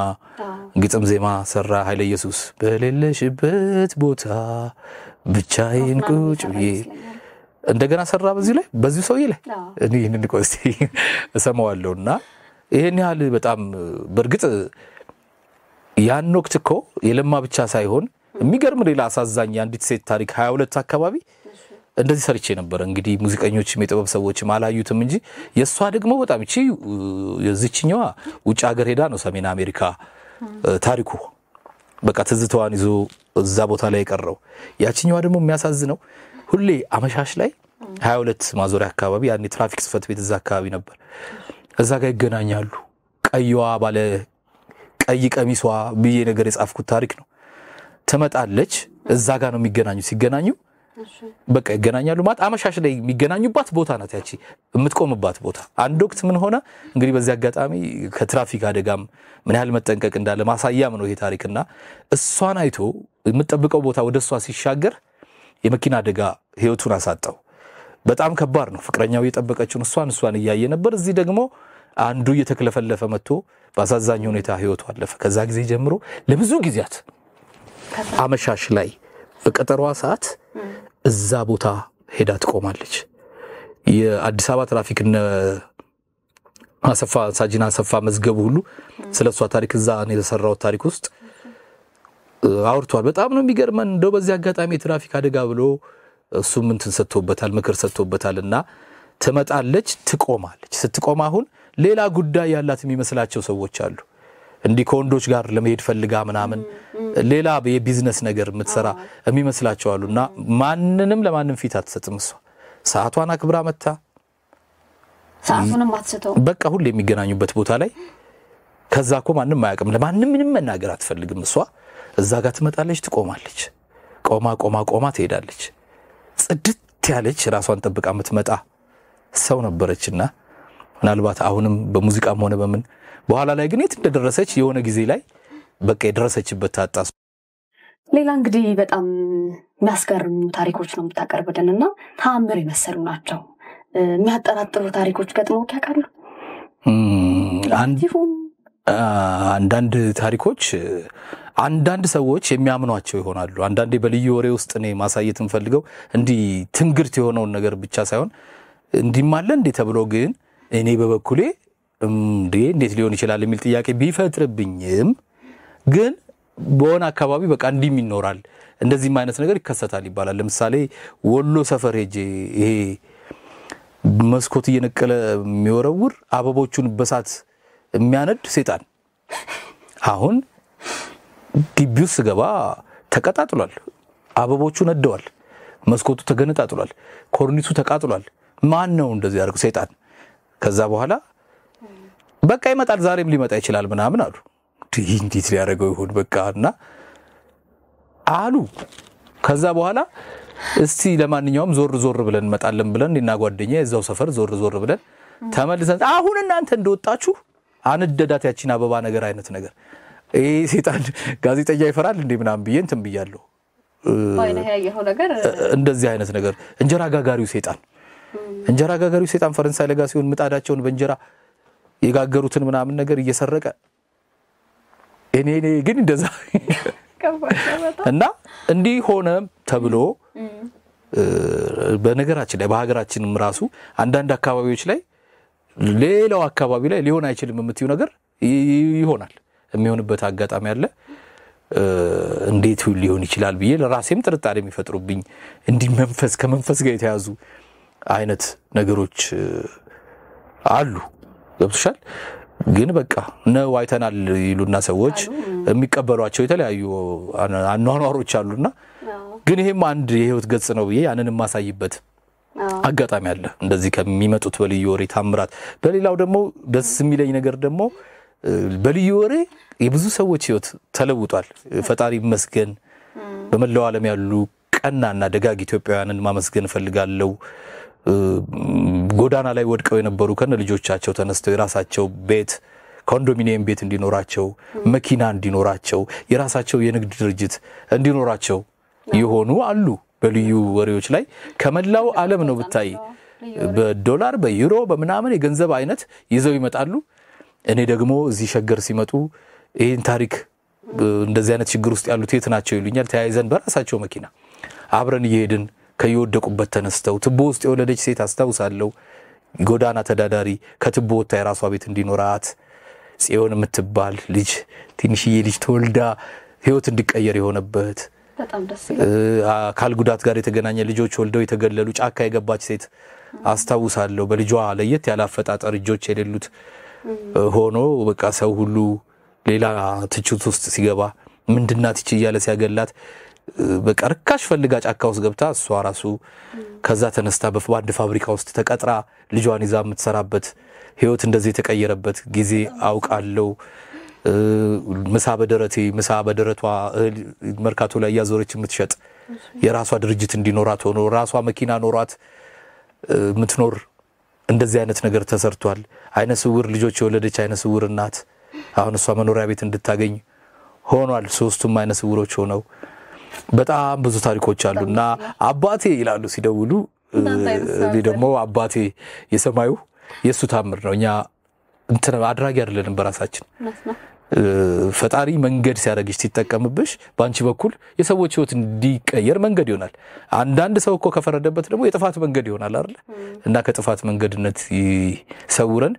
ግጥም ዜማ ሰራ። ኃይለ ኢየሱስ በሌለሽበት ቦታ ብቻዬን ቁጭ ብዬ እንደገና ሰራ በዚህ ላይ በዚህ ሰውዬ ላይ እኔ ይህንን ቆስ እሰማዋለሁ እና ይህን ያህል በጣም በእርግጥ ያን ወቅት እኮ የለማ ብቻ ሳይሆን የሚገርም ሌላ አሳዛኝ የአንዲት ሴት ታሪክ ሀያ ሁለት አካባቢ እንደዚህ ሰርቼ የነበረ እንግዲህ ሙዚቀኞችም የጥበብ ሰዎችም አላዩትም እንጂ የእሷ ደግሞ በጣም እቺ የዚችኛዋ ውጭ ሀገር ሄዳ ነው ሰሜን አሜሪካ ታሪኩ በቃ ትዝተዋን ይዞ እዛ ቦታ ላይ የቀረው። ያችኛዋ ደግሞ የሚያሳዝነው ሁሌ አመሻሽ ላይ 22 ማዞሪያ አካባቢ ያኔ ትራፊክ ጽፈት ቤት እዛ አካባቢ ነበር። እዛ ጋር ይገናኛሉ። ቀይዋ ባለ ቀይ ቀሚሷ ብዬ ነገር የጻፍኩት ታሪክ ነው። ትመጣለች። እዛ ጋር ነው የሚገናኙ። ሲገናኙ በቃ ይገናኛሉ ማለት አመሻሽ ላይ የሚገናኙባት ቦታ ናት ያቺ የምትቆምባት ቦታ። አንድ ወቅት ምን ሆነ እንግዲህ በዚህ አጋጣሚ ከትራፊክ አደጋም ምን ያህል መጠንቀቅ እንዳለ ማሳያም ነው ይሄ ታሪክና እሷን አይቶ የምጠብቀው ቦታ ወደ እሷ ሲሻገር የመኪና አደጋ ህይወቱን አሳጣው። በጣም ከባድ ነው። ፍቅረኛው የጠበቀችውን እሷን እሷን እያየ ነበር። እዚህ ደግሞ አንዱ እየተክለፈለፈ መጥቶ በአሳዛኝ ሁኔታ ህይወቱ አለፈ። ከዛ ጊዜ ጀምሮ ለብዙ ጊዜያት አመሻሽ ላይ በቀጠሯ ሰዓት እዛ ቦታ ሄዳ ትቆማለች። የአዲስ አበባ ትራፊክ እነ አሰፋ ሳጂና አሰፋ መዝገቡ ሁሉ ስለ እሷ ታሪክ እዛ የተሰራው ታሪክ ውስጥ አውርቷል። በጣም ነው የሚገርመን። እንደው በዚህ አጋጣሚ የትራፊክ አደጋ ብሎ እሱም እንትን ሰጥቶበታል፣ ምክር ሰጥቶበታል። እና ትመጣለች፣ ትቆማለች። ስትቆም አሁን ሌላ ጉዳይ ያላት የሚመስላቸው ሰዎች አሉ። እንዲህ ከወንዶች ጋር ለመሄድ ፈልጋ ምናምን ሌላ የቢዝነስ ነገር የምትሰራ የሚመስላቸው አሉ። እና ማንንም ለማንም ፊት አትሰጥም። እሷ ሰዓቷን አክብራ መታ በቃ ሁሌ የሚገናኙበት ቦታ ላይ ከዛ እኮ ማንም አያውቅም። ለማንም ምንም መናገር አትፈልግም እሷ እዛ ጋር ትመጣለች፣ ትቆማለች። ቆማ ቆማ ቆማ ትሄዳለች። ጽድት ያለች ራሷን ጠብቃ የምትመጣ ሰው ነበረችና ምናልባት አሁንም በሙዚቃም ሆነ በምን በኋላ ላይ ግን የት እንደደረሰች የሆነ ጊዜ ላይ በቃ የደረሰችበት ታጣ። ሌላ እንግዲህ በጣም የሚያስገርሙ ታሪኮች ነው የምታቀርብልን እና ተአምር የመሰሉ ናቸው። የሚያጠራጥሩ ታሪኮች ገጥሞ ያውቃሉ? አንዳንድ ታሪኮች አንዳንድ ሰዎች የሚያምኗቸው ይሆናሉ። አንዳንዴ በልዩ ወሬ ውስጥ እኔ ማሳየት የምፈልገው እንዲህ ትንግርት የሆነውን ነገር ብቻ ሳይሆን እንዲማለ እንዴ ተብሎ ግን እኔ በበኩሌ እንዴ እንዴት ሊሆን ይችላል የሚል ጥያቄ ቢፈጥርብኝም ግን በሆነ አካባቢ በቃ እንዲህም ይኖራል እንደዚህም አይነት ነገር ይከሰታል ይባላል። ለምሳሌ ወሎ ሰፈር ሄጄ ይሄ መስኮት እየነቀለ የሚወረውር አበቦቹን በሳት የሚያነድ ሴጣን አሁን ግቢ ስገባ ተቀጣጥሏል። አበቦቹ ነደዋል። መስኮቱ ተገነጣጥሏል። ኮርኒሱ ተቃጥሏል። ማን ነው እንደዚህ ያደርገው? ሰይጣን። ከዛ በኋላ በቃ ይመጣል፣ ዛሬም ሊመጣ ይችላል ምናምን አሉ። እንዴት ሊያደርገው ይሁን በቃ እና አሉ። ከዛ በኋላ እስቲ ለማንኛውም ዞር ዞር ብለን እንመጣለን ብለን እና ጓደኛ የዛው ሰፈር ዞር ዞር ብለን ተመልሰን አሁን እናንተ እንደወጣችሁ አንደዳት ያችን አበባ ነገር አይነት ነገር ይህ ሴጣን ጋዜጠኛ ይፈራል እንዴ ምናምን ብዬ እንትን ብያለሁ። እንደዚህ አይነት ነገር እንጀራ ጋጋሪው ሴጣን እንጀራ ጋጋሪው ሴጣን ፈረንሳይ ለጋ ሲሆን ምጣዳቸውን በእንጀራ የጋገሩትን ምናምን ነገር እየሰረቀ እኔ እኔ ግን እንደዛ እና እንዲህ ሆነ ተብሎ በነገራችን ላይ በሀገራችንም ራሱ አንዳንድ አካባቢዎች ላይ ሌላው አካባቢ ላይ ሊሆን አይችልም የምትዩ ነገር ይሆናል። የሚሆንበት አጋጣሚ አለ። እንዴት ሊሆን ይችላል ብዬ ለራሴም ጥርጣሬ የሚፈጥሩብኝ እንዲህ መንፈስ ከመንፈስ ጋር የተያዙ አይነት ነገሮች አሉ። ገብቶሻል። ግን በቃ ነው አይተናል ይሉና ሰዎች የሚቀበሏቸው የተለያዩ አኗኗሮች አሉና ግን ይሄም አንድ የህይወት ገጽ ነው ብዬ ያንን የማሳይበት አጋጣሚ አለ። እንደዚህ ከሚመጡት በልዩ ወሬ ታምራት። በሌላው ደግሞ ደስ የሚለኝ ነገር ደግሞ በልዩ ወሬ የብዙ ሰዎች ህይወት ተለውጧል። ፈጣሪ ይመስገን። በመላው ዓለም ያሉ ቀናና ደጋግ ኢትዮጵያውያንን ማመስገን እፈልጋለሁ። ጎዳና ላይ ወድቀው የነበሩ ከነ ልጆቻቸው ተነስተው የራሳቸው ቤት ኮንዶሚኒየም ቤት እንዲኖራቸው፣ መኪና እንዲኖራቸው፣ የራሳቸው የንግድ ድርጅት እንዲኖራቸው የሆኑ አሉ። በልዩ ወሬዎች ላይ ከመላው ዓለም ነው ብታይ በዶላር በዩሮ በምናምን የገንዘብ አይነት ይዘው ይመጣሉ። እኔ ደግሞ እዚህ ሸገር ሲመጡ ይህን ታሪክ እንደዚህ አይነት ችግር ውስጥ ያሉት የት ናቸው ይሉኛል። ተያይዘን በራሳቸው መኪና አብረን እየሄድን ከየወደቁበት ተነስተው ትቦ ውስጥ የወለደች ሴት አስታውሳለሁ። ጎዳና ተዳዳሪ ከትቦ ወታ የራሷ ቤት እንዲኖራት ጽዮን የምትባል ልጅ ትንሽዬ ልጅ ተወልዳ ህይወት እንዲቀየር የሆነበት አካል ጉዳት ጋር የተገናኘ ልጆች ወልደው የተገለሉ ጫካ የገባች ሴት አስታውሳለሁ። በልጇ ለየት ያለ አፈጣጠር እጆች የሌሉት ሆኖ በቃ ሰው ሁሉ ሌላ ትችት ውስጥ ሲገባ ምንድናት ይች እያለ ሲያገላት በቃ ርካሽ ፈልጋ ጫካ ውስጥ ገብታ እሷ ራሱ ከዛ ተነስታ በአንድ ፋብሪካ ውስጥ ተቀጥራ ልጇን ይዛ የምትሰራበት ህይወት እንደዚህ የተቀየረበት ጊዜ አውቃለው። ምሳ በደረቴ ምሳ በደረቷ መርካቶ ላይ እያዞረች የምትሸጥ የራሷ ድርጅት እንዲኖራት ሆኖ ራሷ መኪና ኖሯት የምትኖር እንደዚህ አይነት ነገር ተሰርቷል። አይነ ስውር ልጆች የወለደች አይነ ስውር እናት አሁን እሷ መኖሪያ ቤት እንድታገኝ ሆኗል። ሶስቱም አይነ ስውሮች ሆነው በጣም ብዙ ታሪኮች አሉ እና አባቴ ይላሉ ሲደውሉ፣ እኔ ደግሞ አባቴ የሰማዩ የእሱ ታምር ነው። እኛ እንትን አድራጊ አይደለንም በራሳችን ፈጣሪ መንገድ ሲያደርግሽ ሲጠቀምብሽ በአንቺ በኩል የሰዎች ህይወት እንዲቀየር መንገድ ይሆናል። አንዳንድ ሰው እኮ ከፈረደበት ደግሞ የጥፋት መንገድ ይሆናል አይደለ? እና ከጥፋት መንገድነት ይሰውረን።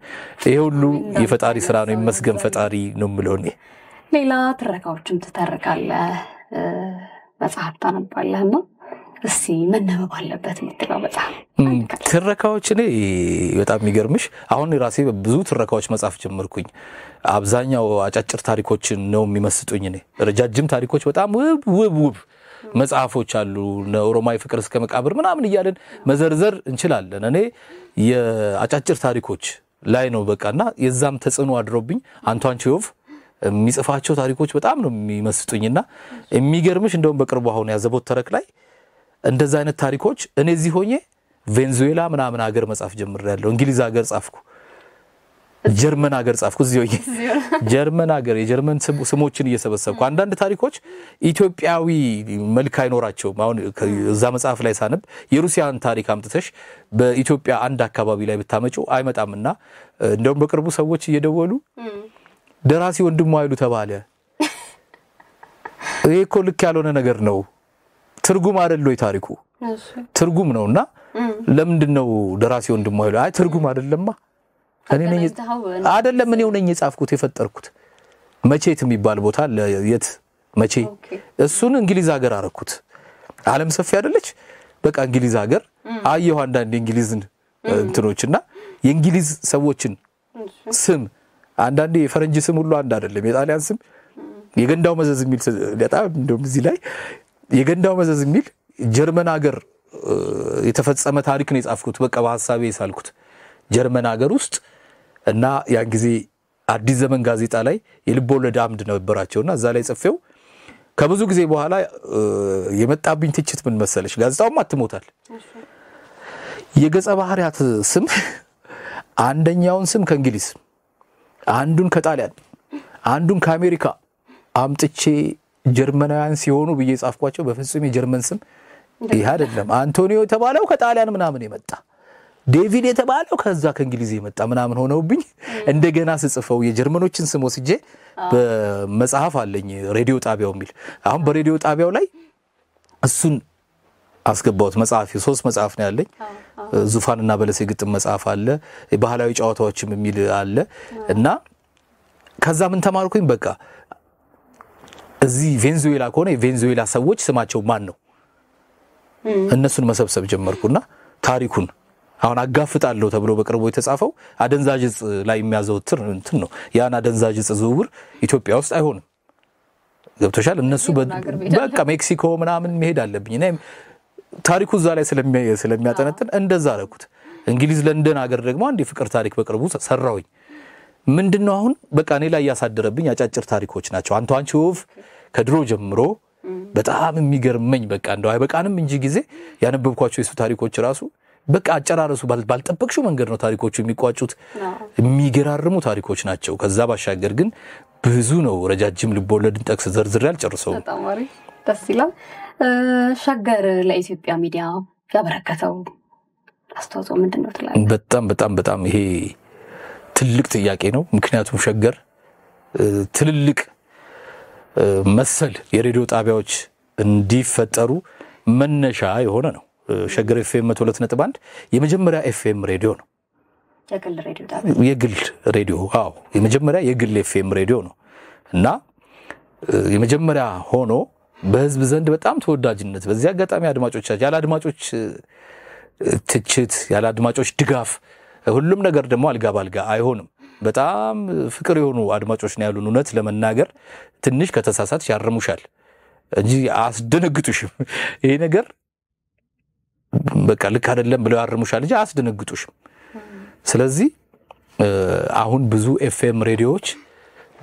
ይሄ ሁሉ የፈጣሪ ስራ ነው። ይመስገን ፈጣሪ ነው የምለው እኔ። ሌላ ትረካዎችም ትተርካለህ፣ መጽሐፍ ታነባለህ ነው እስቲ መነበብ አለበት የምትለው በጣም ትረካዎች እኔ በጣም የሚገርምሽ አሁን ራሴ ብዙ ትረካዎች መጽሐፍ ጀምርኩኝ አብዛኛው አጫጭር ታሪኮች ነው የሚመስጡኝ። እኔ ረጃጅም ታሪኮች በጣም ውብ ውብ ውብ መጽሐፎች አሉ። ኦሮማዊ ፍቅር እስከ መቃብር ምናምን እያለን መዘርዘር እንችላለን። እኔ የአጫጭር ታሪኮች ላይ ነው በቃና የዛም ተጽዕኖ አድሮብኝ አንቷን የሚጽፋቸው ታሪኮች በጣም ነው የሚመስጡኝና የሚገርምሽ እንደውም በቅርቡ አሁን ያዘቦት ተረክ ላይ እንደዛ አይነት ታሪኮች እኔ እዚህ ሆኜ ቬንዙዌላ ምናምን ሀገር መጻፍ ጀምሬያለሁ። እንግሊዝ ሀገር ጻፍኩ፣ ጀርመን ሀገር ጻፍኩ። እዚህ ሆኜ ጀርመን ሀገር የጀርመን ስሞችን እየሰበሰብኩ አንዳንድ ታሪኮች ኢትዮጵያዊ መልክ አይኖራቸውም። አሁን እዛ መጽሐፍ ላይ ሳነብ የሩሲያን ታሪክ አምጥተሽ በኢትዮጵያ አንድ አካባቢ ላይ ብታመጪው አይመጣምና እንደውም በቅርቡ ሰዎች እየደወሉ ደራሲ ወንድሙ አይሉ ተባለ። ይሄ እኮ ልክ ያልሆነ ነገር ነው ትርጉም አይደል ወይ ታሪኩ? ትርጉም ነውና ለምንድን ነው ደራሲ ወንድም አይሉ? አይ ትርጉም አይደለማ እኔ ነኝ አይደለም እኔው ነኝ የጻፍኩት የፈጠርኩት። መቼት የሚባል ቦታ ለየት መቼ እሱን እንግሊዝ ሀገር አረኩት። ዓለም ሰፊ አይደለች? በቃ እንግሊዝ ሀገር አየሁ አንዳንድ የእንግሊዝን እንትኖችና የእንግሊዝ ሰዎችን ስም አንዳንዴ የፈረንጅ ስም ሁሉ አንድ አይደለም። የጣሊያን ስም የገንዳው መዘዝ የሚል በጣም እንደውም እዚህ ላይ የገንዳው መዘዝ የሚል ጀርመን ሀገር የተፈጸመ ታሪክ ነው የጻፍኩት። በቃ በሀሳቤ የሳልኩት ጀርመን ሀገር ውስጥ እና ያን ጊዜ አዲስ ዘመን ጋዜጣ ላይ የልቦለድ አምድ ነበራቸውና እዛ ላይ ጽፌው ከብዙ ጊዜ በኋላ የመጣብኝ ትችት ምን መሰለች? ጋዜጣውም አትሞታል። የገጸ ባህርያት ስም አንደኛውን ስም ከእንግሊዝ፣ አንዱን ከጣሊያን፣ አንዱን ከአሜሪካ አምጥቼ ጀርመናውያን ሲሆኑ ብዬ ጻፍኳቸው በፍጹም የጀርመን ስም ይህ አይደለም። አንቶኒዮ የተባለው ከጣሊያን ምናምን የመጣ ዴቪድ የተባለው ከዛ ከእንግሊዝ የመጣ ምናምን ሆነውብኝ እንደገና ስጽፈው የጀርመኖችን ስም ወስጄ በመጽሐፍ አለኝ ሬዲዮ ጣቢያው የሚል አሁን በሬዲዮ ጣቢያው ላይ እሱን አስገባሁት። መጽሐፍ ሶስት መጽሐፍ ነው ያለኝ። ዙፋንና በለሴ ግጥም መጽሐፍ አለ፣ ባህላዊ ጨዋታዎችም የሚል አለ እና ከዛ ምን ተማርኩኝ በቃ እዚህ ቬንዙዌላ ከሆነ የቬንዙዌላ ሰዎች ስማቸው ማን ነው? እነሱን መሰብሰብ ጀመርኩና ታሪኩን አሁን አጋፍጣለሁ ተብሎ በቅርቡ የተጻፈው አደንዛዥ እጽ ላይ የሚያዘወትር እንትን ነው። ያን አደንዛዥ እጽ ዝውውር ኢትዮጵያ ውስጥ አይሆንም። ገብቶሻል? እነሱ በቃ ሜክሲኮ ምናምን መሄድ አለብኝ። ታሪኩ እዛ ላይ ስለሚያጠነጥን እንደዛ አደረኩት። እንግሊዝ ለንደን ሀገር ደግሞ አንድ የፍቅር ታሪክ በቅርቡ ሰራውኝ። ምንድን ነው አሁን በቃ እኔ ላይ ያሳደረብኝ አጫጭር ታሪኮች ናቸው። አንተ አንቺ ከድሮ ጀምሮ በጣም የሚገርመኝ በቃ እንደው አይበቃንም እንጂ ጊዜ ያነበብኳቸው የሱ ታሪኮች ራሱ በቃ አጨራረሱ ባልጠበቅሽው መንገድ ነው ታሪኮቹ የሚቋጩት። የሚገራርሙ ታሪኮች ናቸው። ከዛ ባሻገር ግን ብዙ ነው። ረጃጅም ልቦለድን ጠቅስ ዘርዝሬ አልጨርሰውም። ደስ ይላል። ሸገር ለኢትዮጵያ ሚዲያ ያበረከተው አስተዋጽኦ ምንድን ነው ትላለህ? በጣም በጣም በጣም ይሄ ትልቅ ጥያቄ ነው። ምክንያቱም ሸገር ትልልቅ መሰል የሬዲዮ ጣቢያዎች እንዲፈጠሩ መነሻ የሆነ ነው። ሸገር ኤፍኤም መቶ ሁለት ነጥብ አንድ የመጀመሪያ ኤፍኤም ሬዲዮ ነው። የግል ሬዲዮ አዎ፣ የመጀመሪያ የግል ኤፍኤም ሬዲዮ ነው እና የመጀመሪያ ሆኖ በህዝብ ዘንድ በጣም ተወዳጅነት በዚህ አጋጣሚ አድማጮቻችን ያለ አድማጮች ትችት ያለ አድማጮች ድጋፍ ሁሉም ነገር ደግሞ አልጋ ባልጋ አይሆንም። በጣም ፍቅር የሆኑ አድማጮች ነው ያሉን። እውነት ለመናገር ትንሽ ከተሳሳትሽ ያርሙሻል እንጂ አስደነግጡሽም። ይሄ ነገር በቃ ልክ አይደለም ብለው ያርሙሻል እንጂ አስደነግጡሽም። ስለዚህ አሁን ብዙ ኤፍኤም ሬዲዮዎች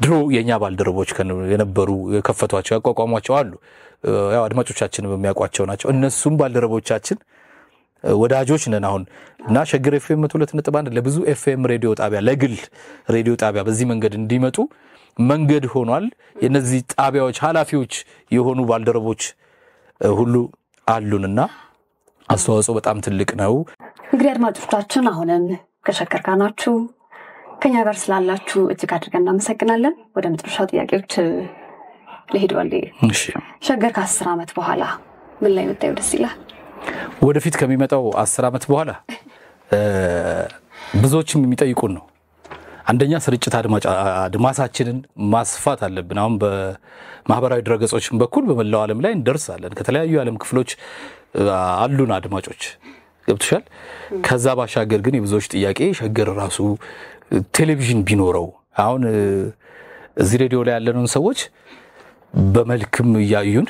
ድሮ የእኛ ባልደረቦች የነበሩ የከፈቷቸው ያቋቋሟቸው አሉ። ያው አድማጮቻችን የሚያውቋቸው ናቸው። እነሱም ባልደረቦቻችን ወዳጆች ነን አሁን እና ሸገር ኤፍኤም መቶ ሁለት ነጥብ አንድ ለብዙ ኤፍኤም ሬዲዮ ጣቢያ ለግል ሬዲዮ ጣቢያ በዚህ መንገድ እንዲመጡ መንገድ ሆኗል። የነዚህ ጣቢያዎች ኃላፊዎች የሆኑ ባልደረቦች ሁሉ አሉንና አስተዋጽኦ በጣም ትልቅ ነው። እንግዲህ አድማጮቻችን አሁንም ከሸገር ጋር ናችሁ። ከኛ ጋር ስላላችሁ እጅግ አድርገን እናመሰግናለን። ወደ መጨረሻ ጥያቄዎች ልሄድ ወልዴ፣ ሸገር ከአስር ዓመት በኋላ ምን ላይ ብታየው ደስ ይላል? ወደፊት ከሚመጣው አስር ዓመት በኋላ ብዙዎችም የሚጠይቁን ነው። አንደኛ ስርጭት አድማሳችንን ማስፋት አለብን። አሁን በማህበራዊ ድረገጾችን በኩል በመላው ዓለም ላይ እንደርሳለን። ከተለያዩ የዓለም ክፍሎች አሉን አድማጮች ገብቶሻል። ከዛ ባሻገር ግን የብዙዎች ጥያቄ ሸገር ራሱ ቴሌቪዥን ቢኖረው አሁን እዚህ ሬዲዮ ላይ ያለንን ሰዎች በመልክም እያዩን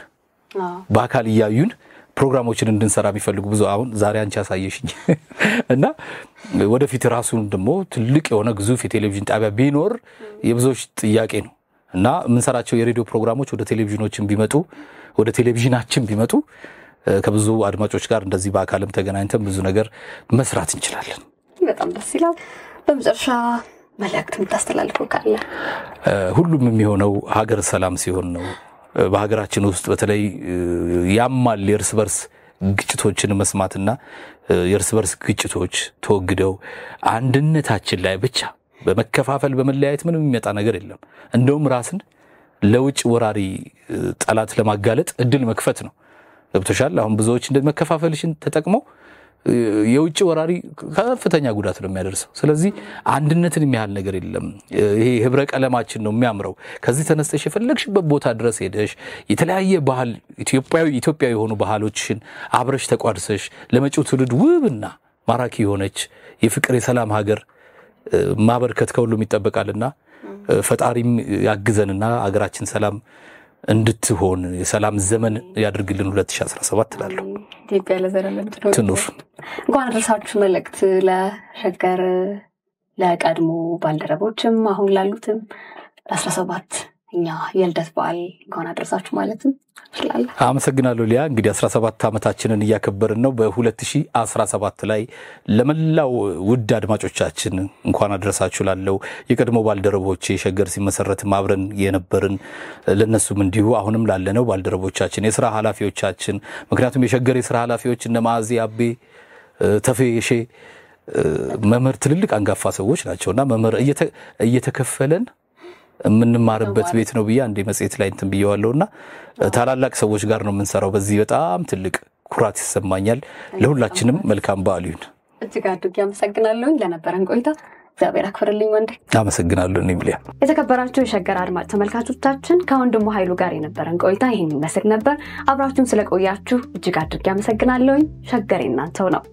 በአካል እያዩን ፕሮግራሞችን እንድንሰራ የሚፈልጉ ብዙ አሁን ዛሬ አንቺ ያሳየሽኝ እና ወደፊት ራሱን ደግሞ ትልቅ የሆነ ግዙፍ የቴሌቪዥን ጣቢያ ቢኖር የብዙዎች ጥያቄ ነው እና የምንሰራቸው የሬዲዮ ፕሮግራሞች ወደ ቴሌቪዥኖችን ቢመጡ ወደ ቴሌቪዥናችን ቢመጡ ከብዙ አድማጮች ጋር እንደዚህ በአካልም ተገናኝተን ብዙ ነገር መስራት እንችላለን። በጣም ደስ ይላል። በመጨረሻ መልእክት የምታስተላልፈው ካለ? ሁሉም የሚሆነው ሀገር ሰላም ሲሆን ነው። በሀገራችን ውስጥ በተለይ ያማል የእርስ በርስ ግጭቶችን መስማትና የእርስ በርስ ግጭቶች ተወግደው አንድነታችን ላይ ብቻ በመከፋፈል በመለያየት ምንም የሚመጣ ነገር የለም። እንደውም ራስን ለውጭ ወራሪ ጠላት ለማጋለጥ እድል መክፈት ነው። ገብቶሻል። አሁን ብዙዎች እንደ መከፋፈልሽን ተጠቅመው የውጭ ወራሪ ከፍተኛ ጉዳት ነው የሚያደርሰው። ስለዚህ አንድነትን የሚያህል ነገር የለም። ይሄ ህብረ ቀለማችን ነው የሚያምረው። ከዚህ ተነስተሽ የፈለግሽበት ቦታ ድረስ ሄደሽ የተለያየ ባህል ኢትዮጵያዊ ኢትዮጵያ የሆኑ ባህሎችን አብረሽ ተቋድሰሽ ለመጪው ትውልድ ውብና ማራኪ የሆነች የፍቅር የሰላም ሀገር ማበርከት ከሁሉም ይጠበቃልና ፈጣሪም ያግዘንና ሀገራችን ሰላም እንድትሆን የሰላም ዘመን ያድርግልን 2017 እላለሁ። ኢትዮጵያ ለዘላለም ትኑር። እንኳን አደረሳችሁ መልእክት ለሸገር ለቀድሞ ባልደረቦችም አሁን ላሉትም ለ17 እኛ የልደት በዓል እንኳን አደረሳችሁ ማለት እችላለሁ። አመሰግናለሁ ሊያ። እንግዲህ 17 ዓመታችንን እያከበርን ነው። በ2017 ላይ ለመላው ውድ አድማጮቻችን እንኳን አደረሳችሁ ላለው የቀድሞ ባልደረቦች ሸገር ሲመሰረት አብረን የነበርን ለነሱም እንዲሁ አሁንም ላለነው ባልደረቦቻችን፣ የስራ ኃላፊዎቻችን ምክንያቱም የሸገር የስራ ኃላፊዎች እነ ማዚ አቤ፣ ተፌሼ መምህር ትልልቅ አንጋፋ ሰዎች ናቸው እና መምህር እየተከፈለን የምንማርበት ቤት ነው ብዬ አንዴ መጽሔት ላይ እንትን ብየዋለሁ እና ታላላቅ ሰዎች ጋር ነው የምንሰራው። በዚህ በጣም ትልቅ ኩራት ይሰማኛል። ለሁላችንም መልካም በዓል ይሁን። እጅግ አድርጌ አመሰግናለሁኝ ለነበረን ቆይታ። እግዚአብሔር አክብርልኝ ወንድ አመሰግናለሁ። እኔም ሊያ። የተከበራችሁ የሸገር አድማጭ ተመልካቾቻችን ከወንድሙ ኃይሉ ጋር የነበረን ቆይታ ይህን ይመስል ነበር። አብራችሁን ስለቆያችሁ እጅግ አድርጌ አመሰግናለሁኝ። ሸገር የእናንተው ነው።